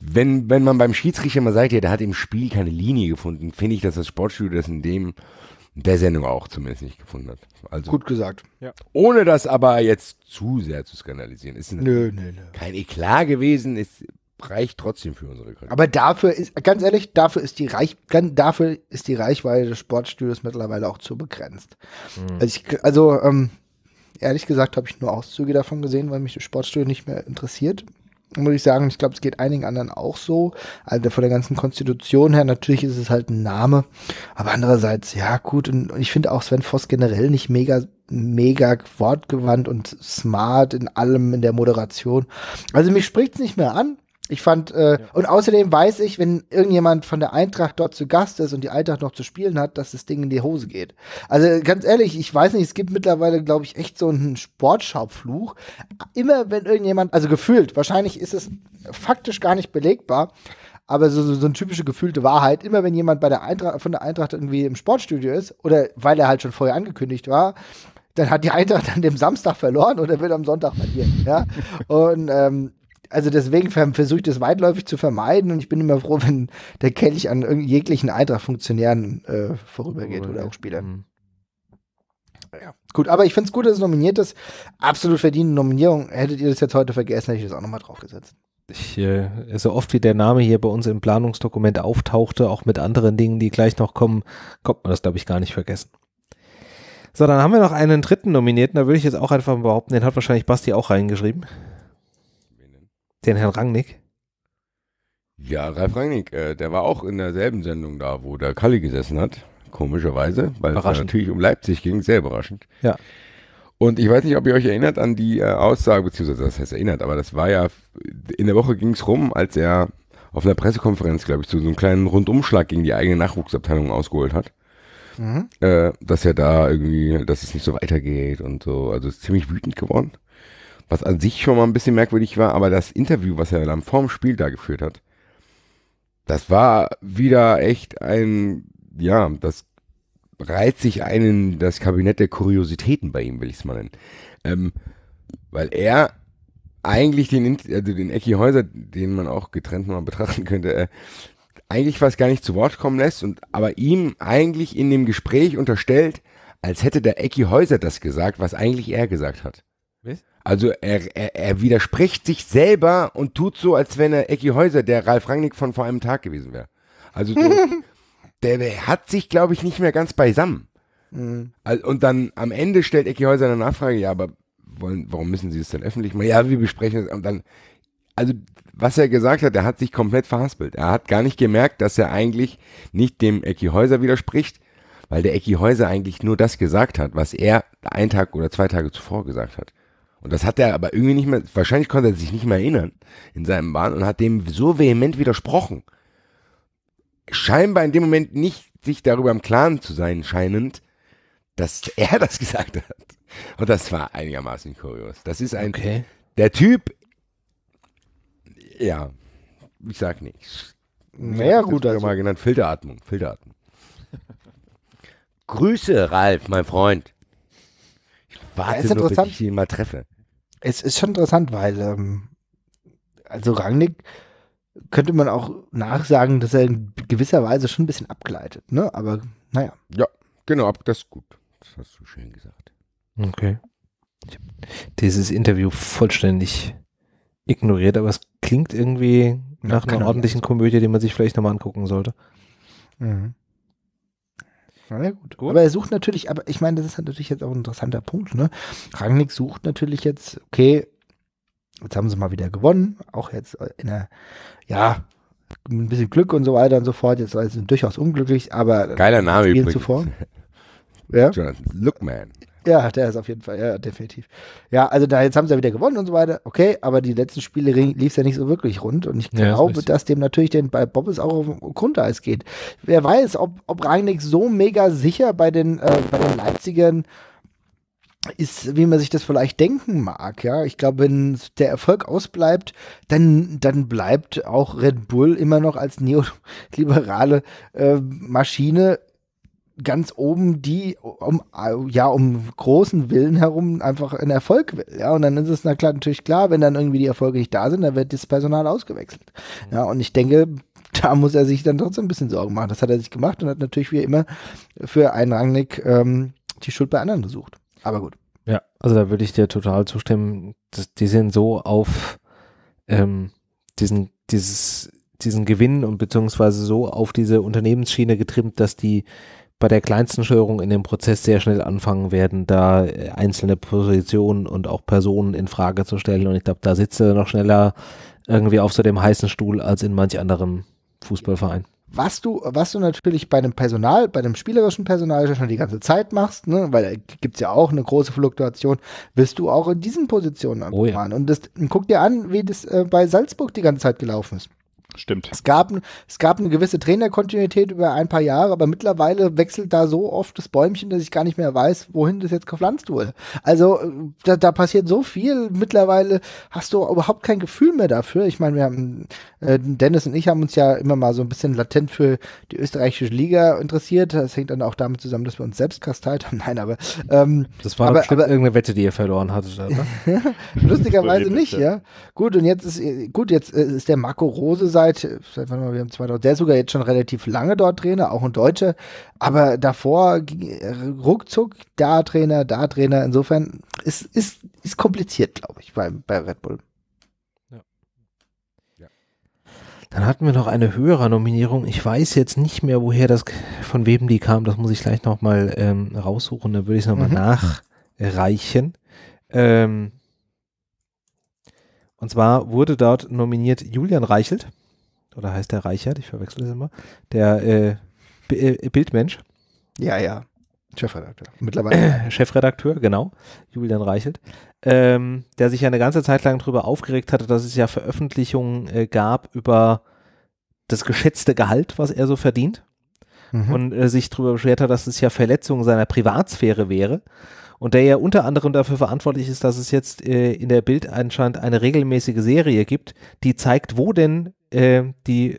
wenn, wenn man beim Schiedsrichter mal sagt, ja, der hat im Spiel keine Linie gefunden, finde ich, dass das Sportstudio das in dem der Sendung auch zumindest nicht gefunden hat. Also, Gut gesagt. Ja. Ohne das aber jetzt zu sehr zu skandalisieren. Ist nö, nö, nö. kein Eklat gewesen, ist reicht trotzdem für unsere Kategorie. Aber dafür ist, ganz ehrlich, dafür ist die, Reich, dafür ist die Reichweite des Sportstudios mittlerweile auch zu begrenzt. Mhm. Also, ich, also ähm, ehrlich gesagt habe ich nur Auszüge davon gesehen, weil mich das Sportstudio nicht mehr interessiert. Muss ich sagen, ich glaube, es geht einigen anderen auch so. Also von der ganzen Konstitution her, natürlich ist es halt ein Name. Aber andererseits, ja, gut. Und ich finde auch Sven Voss generell nicht mega, mega wortgewandt und smart in allem in der Moderation. Also mich spricht es nicht mehr an. Ich fand, äh, ja. und außerdem weiß ich, wenn irgendjemand von der Eintracht dort zu Gast ist und die Eintracht noch zu spielen hat, dass das Ding in die Hose geht. Also ganz ehrlich, ich weiß nicht, es gibt mittlerweile, glaube ich, echt so einen sportschau Immer wenn irgendjemand, also gefühlt, wahrscheinlich ist es faktisch gar nicht belegbar, aber so, so, so eine typische gefühlte Wahrheit, immer wenn jemand bei der Eintracht, von der Eintracht irgendwie im Sportstudio ist, oder weil er halt schon vorher angekündigt war, dann hat die Eintracht an dem Samstag verloren oder will am Sonntag verlieren. Ja? (laughs) Und ähm, also deswegen versuche ich das weitläufig zu vermeiden und ich bin immer froh, (laughs) wenn der Kelch an jeglichen Eintracht-Funktionären äh, vorübergeht oh, oder ja. auch Spieler. Mhm. Ja. Gut, aber ich finde es gut, dass es nominiert ist. Absolut verdiente Nominierung. Hättet ihr das jetzt heute vergessen, hätte ich das auch nochmal draufgesetzt. Ich, äh, so oft wie der Name hier bei uns im Planungsdokument auftauchte, auch mit anderen Dingen, die gleich noch kommen, kommt man das, glaube ich, gar nicht vergessen. So, dann haben wir noch einen dritten Nominierten, da würde ich jetzt auch einfach behaupten, den hat wahrscheinlich Basti auch reingeschrieben. Den Herrn Rangnick? Ja, Ralf Rangnick, äh, der war auch in derselben Sendung da, wo der Kalli gesessen hat. Komischerweise, weil es natürlich um Leipzig ging, sehr überraschend. Ja. Und ich weiß nicht, ob ihr euch erinnert an die äh, Aussage, beziehungsweise das heißt erinnert, aber das war ja, in der Woche ging es rum, als er auf einer Pressekonferenz, glaube ich, zu so einem kleinen Rundumschlag gegen die eigene Nachwuchsabteilung ausgeholt hat. Mhm. Äh, dass er da irgendwie, dass es nicht so weitergeht und so. Also ist ziemlich wütend geworden was an sich schon mal ein bisschen merkwürdig war, aber das Interview, was er dann vorm Spiel da geführt hat, das war wieder echt ein, ja, das reiht sich einen das Kabinett der Kuriositäten bei ihm, will ich es mal nennen. Ähm, weil er eigentlich den, also den Ecki Häuser, den man auch getrennt mal betrachten könnte, äh, eigentlich fast gar nicht zu Wort kommen lässt und aber ihm eigentlich in dem Gespräch unterstellt, als hätte der Ecki Häuser das gesagt, was eigentlich er gesagt hat. Was? Also er, er, er widerspricht sich selber und tut so, als wenn er Ecki Häuser, der Ralf Rangnick von vor einem Tag gewesen wäre. Also so, (laughs) der, der, hat sich, glaube ich, nicht mehr ganz beisammen. Mhm. Und dann am Ende stellt Ecki Häuser eine Nachfrage, ja, aber wollen, warum müssen Sie es dann öffentlich machen? Ja, wir besprechen es. Und dann, also was er gesagt hat, er hat sich komplett verhaspelt. Er hat gar nicht gemerkt, dass er eigentlich nicht dem Ecki Häuser widerspricht, weil der Ecki Häuser eigentlich nur das gesagt hat, was er einen Tag oder zwei Tage zuvor gesagt hat. Und das hat er aber irgendwie nicht mehr, wahrscheinlich konnte er sich nicht mehr erinnern in seinem Wahn und hat dem so vehement widersprochen. Scheinbar in dem Moment nicht sich darüber im Klaren zu sein scheinend, dass er (laughs) das gesagt hat. Und das war einigermaßen kurios. Das ist ein, okay. der Typ, ja, ich sag nichts. Naja, gut. Das also. mal genannt, Filteratmung, Filteratmung. (laughs) Grüße, Ralf, mein Freund. Ich warte ja, nur, bis ich ihn mal treffe es ist schon interessant, weil ähm, also Rangnick könnte man auch nachsagen, dass er in gewisser Weise schon ein bisschen abgleitet, ne? Aber naja. Ja, genau, ab, das ist gut. Das hast du schön gesagt. Okay. Ich habe dieses Interview vollständig ignoriert, aber es klingt irgendwie nach ja, einer ordentlichen Komödie, die man sich vielleicht nochmal angucken sollte. Mhm. Na gut. gut. Aber er sucht natürlich, aber ich meine, das ist natürlich jetzt auch ein interessanter Punkt, ne? Rangnick sucht natürlich jetzt, okay, jetzt haben sie mal wieder gewonnen, auch jetzt in der, ja, ein bisschen Glück und so weiter und so fort. Jetzt sind sie durchaus unglücklich, aber. Geiler Name übrigens. Zuvor. (laughs) ja? Jonathan Lookman. Ja, der ist auf jeden Fall, ja, definitiv. Ja, also da jetzt haben sie ja wieder gewonnen und so weiter. Okay, aber die letzten Spiele lief es ja nicht so wirklich rund. Und ich ja, glaube, das dass dem natürlich den, bei Bobbes auch auf den Grundeis geht. Wer weiß, ob, ob Rangnick so mega sicher bei den, äh, bei den Leipzigern ist, wie man sich das vielleicht denken mag, ja. Ich glaube, wenn der Erfolg ausbleibt, dann, dann bleibt auch Red Bull immer noch als neoliberale äh, Maschine ganz oben, die um, ja, um großen Willen herum einfach einen Erfolg will. Ja, und dann ist es na klar, natürlich klar, wenn dann irgendwie die Erfolge nicht da sind, dann wird das Personal ausgewechselt. Ja, und ich denke, (laughs) da muss er sich dann trotzdem ein bisschen Sorgen machen. Das hat er sich gemacht und hat natürlich wie immer für einen Rangnick ähm, die Schuld bei anderen gesucht. Aber gut. Ja, also da würde ich dir total zustimmen. Die sind so auf ähm, diesen, dieses, diesen Gewinn und beziehungsweise so auf diese Unternehmensschiene getrimmt, dass die bei der kleinsten Störung in dem Prozess sehr schnell anfangen werden, da äh, einzelne Positionen und auch Personen in Frage zu stellen. Und ich glaube, da sitzt er noch schneller irgendwie auf so dem heißen Stuhl als in manch anderem Fußballverein. Was du, was du natürlich bei einem Personal, bei dem spielerischen Personal schon die ganze Zeit machst, ne? weil da gibt es ja auch eine große Fluktuation, wirst du auch in diesen Positionen am oh, ja. Und das, guck dir an, wie das äh, bei Salzburg die ganze Zeit gelaufen ist. Stimmt. Es gab, es gab eine gewisse Trainerkontinuität über ein paar Jahre, aber mittlerweile wechselt da so oft das Bäumchen, dass ich gar nicht mehr weiß, wohin das jetzt gepflanzt wurde. Also äh, da, da passiert so viel. Mittlerweile hast du überhaupt kein Gefühl mehr dafür. Ich meine, wir haben, äh, Dennis und ich haben uns ja immer mal so ein bisschen latent für die österreichische Liga interessiert. Das hängt dann auch damit zusammen, dass wir uns selbst kasteilt haben. (laughs) Nein, aber. Ähm, das war aber, aber, irgendeine Wette, die ihr verloren hattet, oder? (laughs) (laughs) Lustigerweise nicht, ja. Gut, und jetzt ist, äh, gut, jetzt äh, ist der Marco Rose sein seit, seit wann wir haben 2000, der sogar jetzt schon relativ lange dort Trainer, auch ein Deutscher, aber davor äh, ruckzuck da Trainer, da Trainer. Insofern ist, ist, ist kompliziert, glaube ich, bei, bei Red Bull. Ja. Ja. Dann hatten wir noch eine höhere Nominierung. Ich weiß jetzt nicht mehr, woher das, von wem die kam. Das muss ich gleich nochmal ähm, raussuchen. Dann würde ich es nochmal mhm. nachreichen. Ähm, und zwar wurde dort nominiert Julian Reichelt oder heißt der Reichert, ich verwechsel das immer, der äh, äh Bildmensch. Ja, ja. Chefredakteur. (clears throat) Mittlerweile. Chefredakteur, genau. Julian Reichelt. Ähm, der sich ja eine ganze Zeit lang darüber aufgeregt hatte, dass es ja Veröffentlichungen äh, gab über das geschätzte Gehalt, was er so verdient. Mhm. Und äh, sich darüber beschwert hat, dass es ja Verletzung seiner Privatsphäre wäre und der ja unter anderem dafür verantwortlich ist, dass es jetzt äh, in der Bild anscheinend eine regelmäßige Serie gibt, die zeigt, wo denn äh, die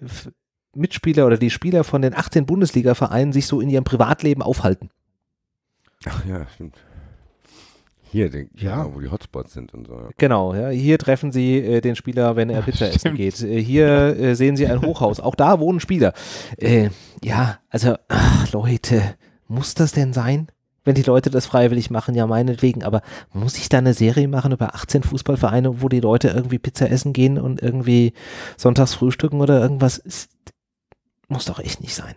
Mitspieler oder die Spieler von den 18 Bundesliga-Vereinen sich so in ihrem Privatleben aufhalten. Ach ja, stimmt. Hier, den, ja. Genau, wo die Hotspots sind und so. Ja. Genau, ja, hier treffen sie äh, den Spieler, wenn er Pizza Ach, essen geht. Äh, hier äh, sehen sie ein Hochhaus. Auch da wohnen Spieler. Äh, ja, also, ach, Leute, muss das denn sein? wenn die Leute das freiwillig machen, ja meinetwegen, aber muss ich da eine Serie machen über 18 Fußballvereine, wo die Leute irgendwie Pizza essen gehen und irgendwie sonntags frühstücken oder irgendwas? Ist, muss doch echt nicht sein.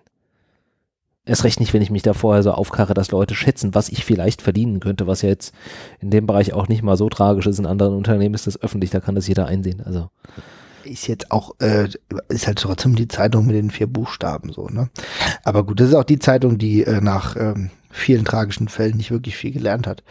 Erst recht nicht, wenn ich mich da vorher so aufkarre, dass Leute schätzen, was ich vielleicht verdienen könnte, was ja jetzt in dem Bereich auch nicht mal so tragisch ist. In anderen Unternehmen ist das öffentlich, da kann das jeder einsehen. Also ist jetzt auch, äh, ist halt trotzdem die Zeitung mit den vier Buchstaben so, ne? Aber gut, das ist auch die Zeitung, die äh, nach ähm, vielen tragischen Fällen nicht wirklich viel gelernt hat.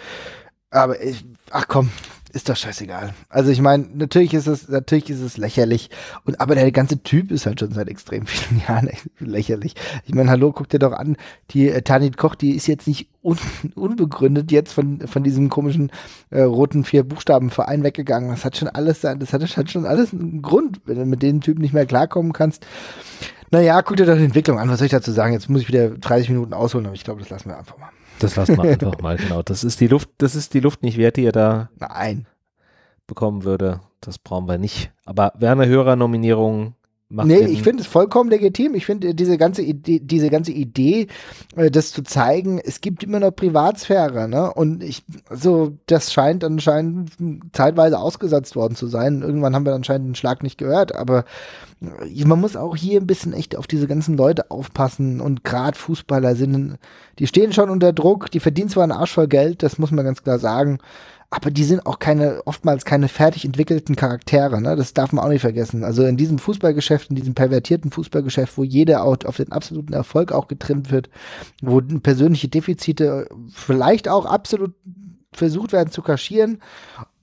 Aber ich, ach komm, ist doch scheißegal. Also ich meine, natürlich ist es, natürlich ist es lächerlich. Und aber der ganze Typ ist halt schon seit extrem vielen (laughs) Jahren lächerlich. Ich meine, hallo, guck dir doch an, die äh, Tanit Koch, die ist jetzt nicht un (laughs) unbegründet jetzt von, von diesem komischen äh, roten vier Buchstaben Verein weggegangen. Das hat schon alles sein, das hat, hat schon alles einen Grund, wenn du mit dem Typen nicht mehr klarkommen kannst. Naja, guck dir doch die Entwicklung an, was soll ich dazu sagen? Jetzt muss ich wieder 30 Minuten ausholen, aber ich glaube, das lassen wir einfach mal. Das lassen wir einfach mal, genau. Das ist die Luft, das ist die Luft nicht wert, die ihr da Nein. bekommen würde. Das brauchen wir nicht. Aber Werner Hörer Nominierungen macht. Nee, ich finde es vollkommen legitim. Ich finde äh, diese ganze Idee, diese ganze Idee, das zu zeigen, es gibt immer noch Privatsphäre, ne? Und ich, so, also das scheint anscheinend zeitweise ausgesetzt worden zu sein. Irgendwann haben wir anscheinend den Schlag nicht gehört, aber äh, man muss auch hier ein bisschen echt auf diese ganzen Leute aufpassen und gerade Fußballer sind, die stehen schon unter Druck, die verdienen zwar einen Arsch voll Geld, das muss man ganz klar sagen aber die sind auch keine, oftmals keine fertig entwickelten Charaktere, ne? Das darf man auch nicht vergessen. Also in diesem Fußballgeschäft, in diesem pervertierten Fußballgeschäft, wo jeder auf den absoluten Erfolg auch getrimmt wird, wo persönliche Defizite vielleicht auch absolut versucht werden zu kaschieren,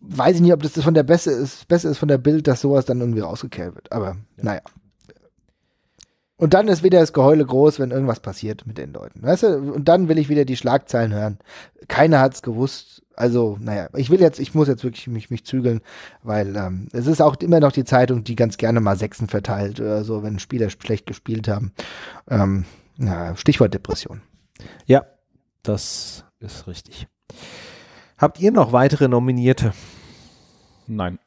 weiß ich nicht, ob das von der Beste ist, Beste ist von der Bild, dass sowas dann irgendwie rausgekehrt wird. Aber ja. naja. Und dann ist wieder das Geheule groß, wenn irgendwas passiert mit den Leuten. Weißt du? Und dann will ich wieder die Schlagzeilen hören. Keiner hat's gewusst. Also, naja, ich will jetzt, ich muss jetzt wirklich mich, mich zügeln, weil ähm, es ist auch immer noch die Zeitung, die ganz gerne mal Sechsen verteilt oder so, wenn Spieler schlecht gespielt haben. Ähm, na, Stichwort Depression. Ja, das ist richtig. Habt ihr noch weitere Nominierte? Nein.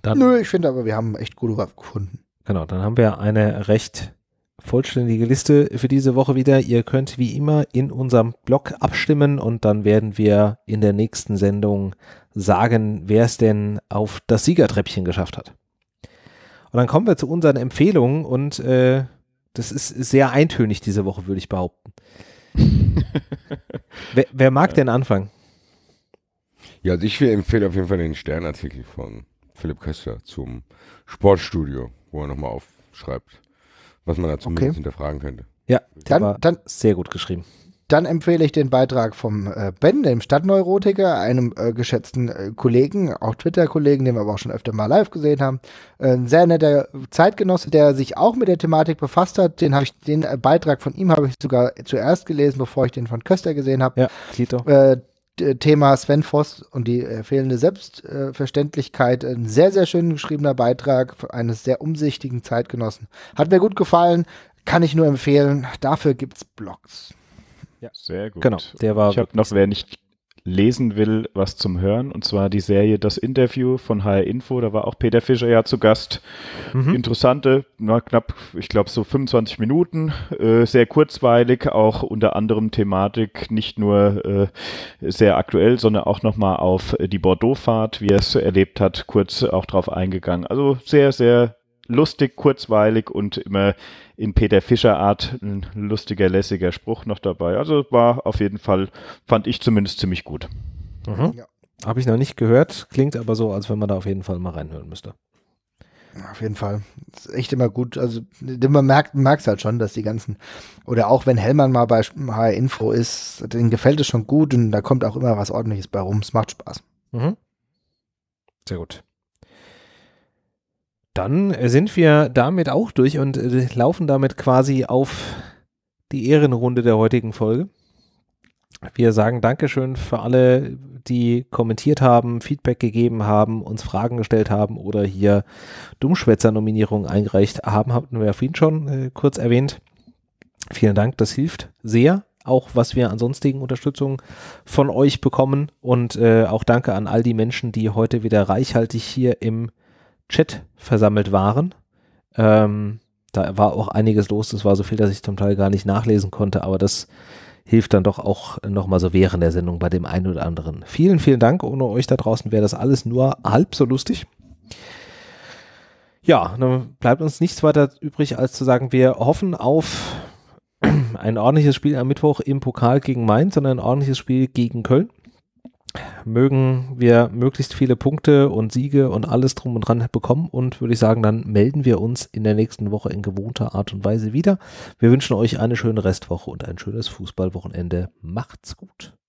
Dann Nö, ich finde aber, wir haben echt gute gefunden. Genau, dann haben wir eine recht vollständige Liste für diese Woche wieder. Ihr könnt wie immer in unserem Blog abstimmen und dann werden wir in der nächsten Sendung sagen, wer es denn auf das Siegertreppchen geschafft hat. Und dann kommen wir zu unseren Empfehlungen und äh, das ist sehr eintönig diese Woche, würde ich behaupten. (laughs) wer, wer, mag ja. denn anfangen? Ja, also ich empfehle auf jeden Fall den Sternartikel von Philipp Köster zum Sportstudio wo er nochmal aufschreibt, was man da zumindest okay. hinterfragen könnte. Ja, dann, dann sehr gut geschrieben. Dann empfehle ich den Beitrag vom äh, Ben, dem Stadtneurotiker, einem äh, geschätzten äh, Kollegen, auch Twitter-Kollegen, den wir aber auch schon öfter mal live gesehen haben. Äh, ein sehr netter Zeitgenosse, der sich auch mit der Thematik befasst hat. Den habe ich, den äh, Beitrag von ihm habe ich sogar zuerst gelesen, bevor ich den von Köster gesehen habe. Ja, Tito. Äh, äh, Thema Sven Voss und die äh, fehlende Selbstverständlichkeit. Ein sehr, sehr schön geschriebener Beitrag eines sehr umsichtigen Zeitgenossen. Hat mir gut gefallen, kann ich nur empfehlen. Dafür gibt es Blogs. Ja. Sehr gut. Genau, der war. Ich habe noch, wer nicht lesen will, was zum Hören. Und zwar die Serie Das Interview von HR Info. Da war auch Peter Fischer ja zu Gast. Mhm. Interessante, na, knapp, ich glaube, so 25 Minuten. Äh, sehr kurzweilig, auch unter anderem Thematik nicht nur äh, sehr aktuell, sondern auch nochmal auf die Bordeaux-Fahrt, wie er es erlebt hat, kurz auch drauf eingegangen. Also sehr, sehr lustig, kurzweilig und immer in Peter Fischer Art ein lustiger, lässiger Spruch noch dabei. Also war auf jeden Fall, fand ich zumindest ziemlich gut. Mhm. Ja. Habe ich noch nicht gehört, klingt aber so, als wenn man da auf jeden Fall mal reinhören müsste. Auf jeden Fall. Das ist echt immer gut. Also man merkt es halt schon, dass die ganzen, oder auch wenn Hellmann mal bei HR Info ist, denen gefällt es schon gut und da kommt auch immer was ordentliches bei rum. Es macht Spaß. Mhm. Sehr gut. Dann sind wir damit auch durch und äh, laufen damit quasi auf die Ehrenrunde der heutigen Folge. Wir sagen Dankeschön für alle, die kommentiert haben, Feedback gegeben haben, uns Fragen gestellt haben oder hier Dummschwätzer-Nominierungen eingereicht haben, hatten wir ja vorhin schon äh, kurz erwähnt. Vielen Dank, das hilft sehr. Auch was wir an sonstigen Unterstützung von euch bekommen. Und äh, auch danke an all die Menschen, die heute wieder reichhaltig hier im Chat versammelt waren. Ähm, da war auch einiges los. Es war so viel, dass ich zum Teil gar nicht nachlesen konnte, aber das hilft dann doch auch nochmal so während der Sendung bei dem einen oder anderen. Vielen, vielen Dank. Ohne euch da draußen wäre das alles nur halb so lustig. Ja, dann bleibt uns nichts weiter übrig, als zu sagen, wir hoffen auf (clears throat) ein ordentliches Spiel am Mittwoch im Pokal gegen Mainz und ein ordentliches Spiel gegen Köln mögen wir möglichst viele Punkte und Siege und alles drum und dran bekommen und würde ich sagen, dann melden wir uns in der nächsten Woche in gewohnter Art und Weise wieder. Wir wünschen euch eine schöne Restwoche und ein schönes Fußballwochenende. Macht's gut.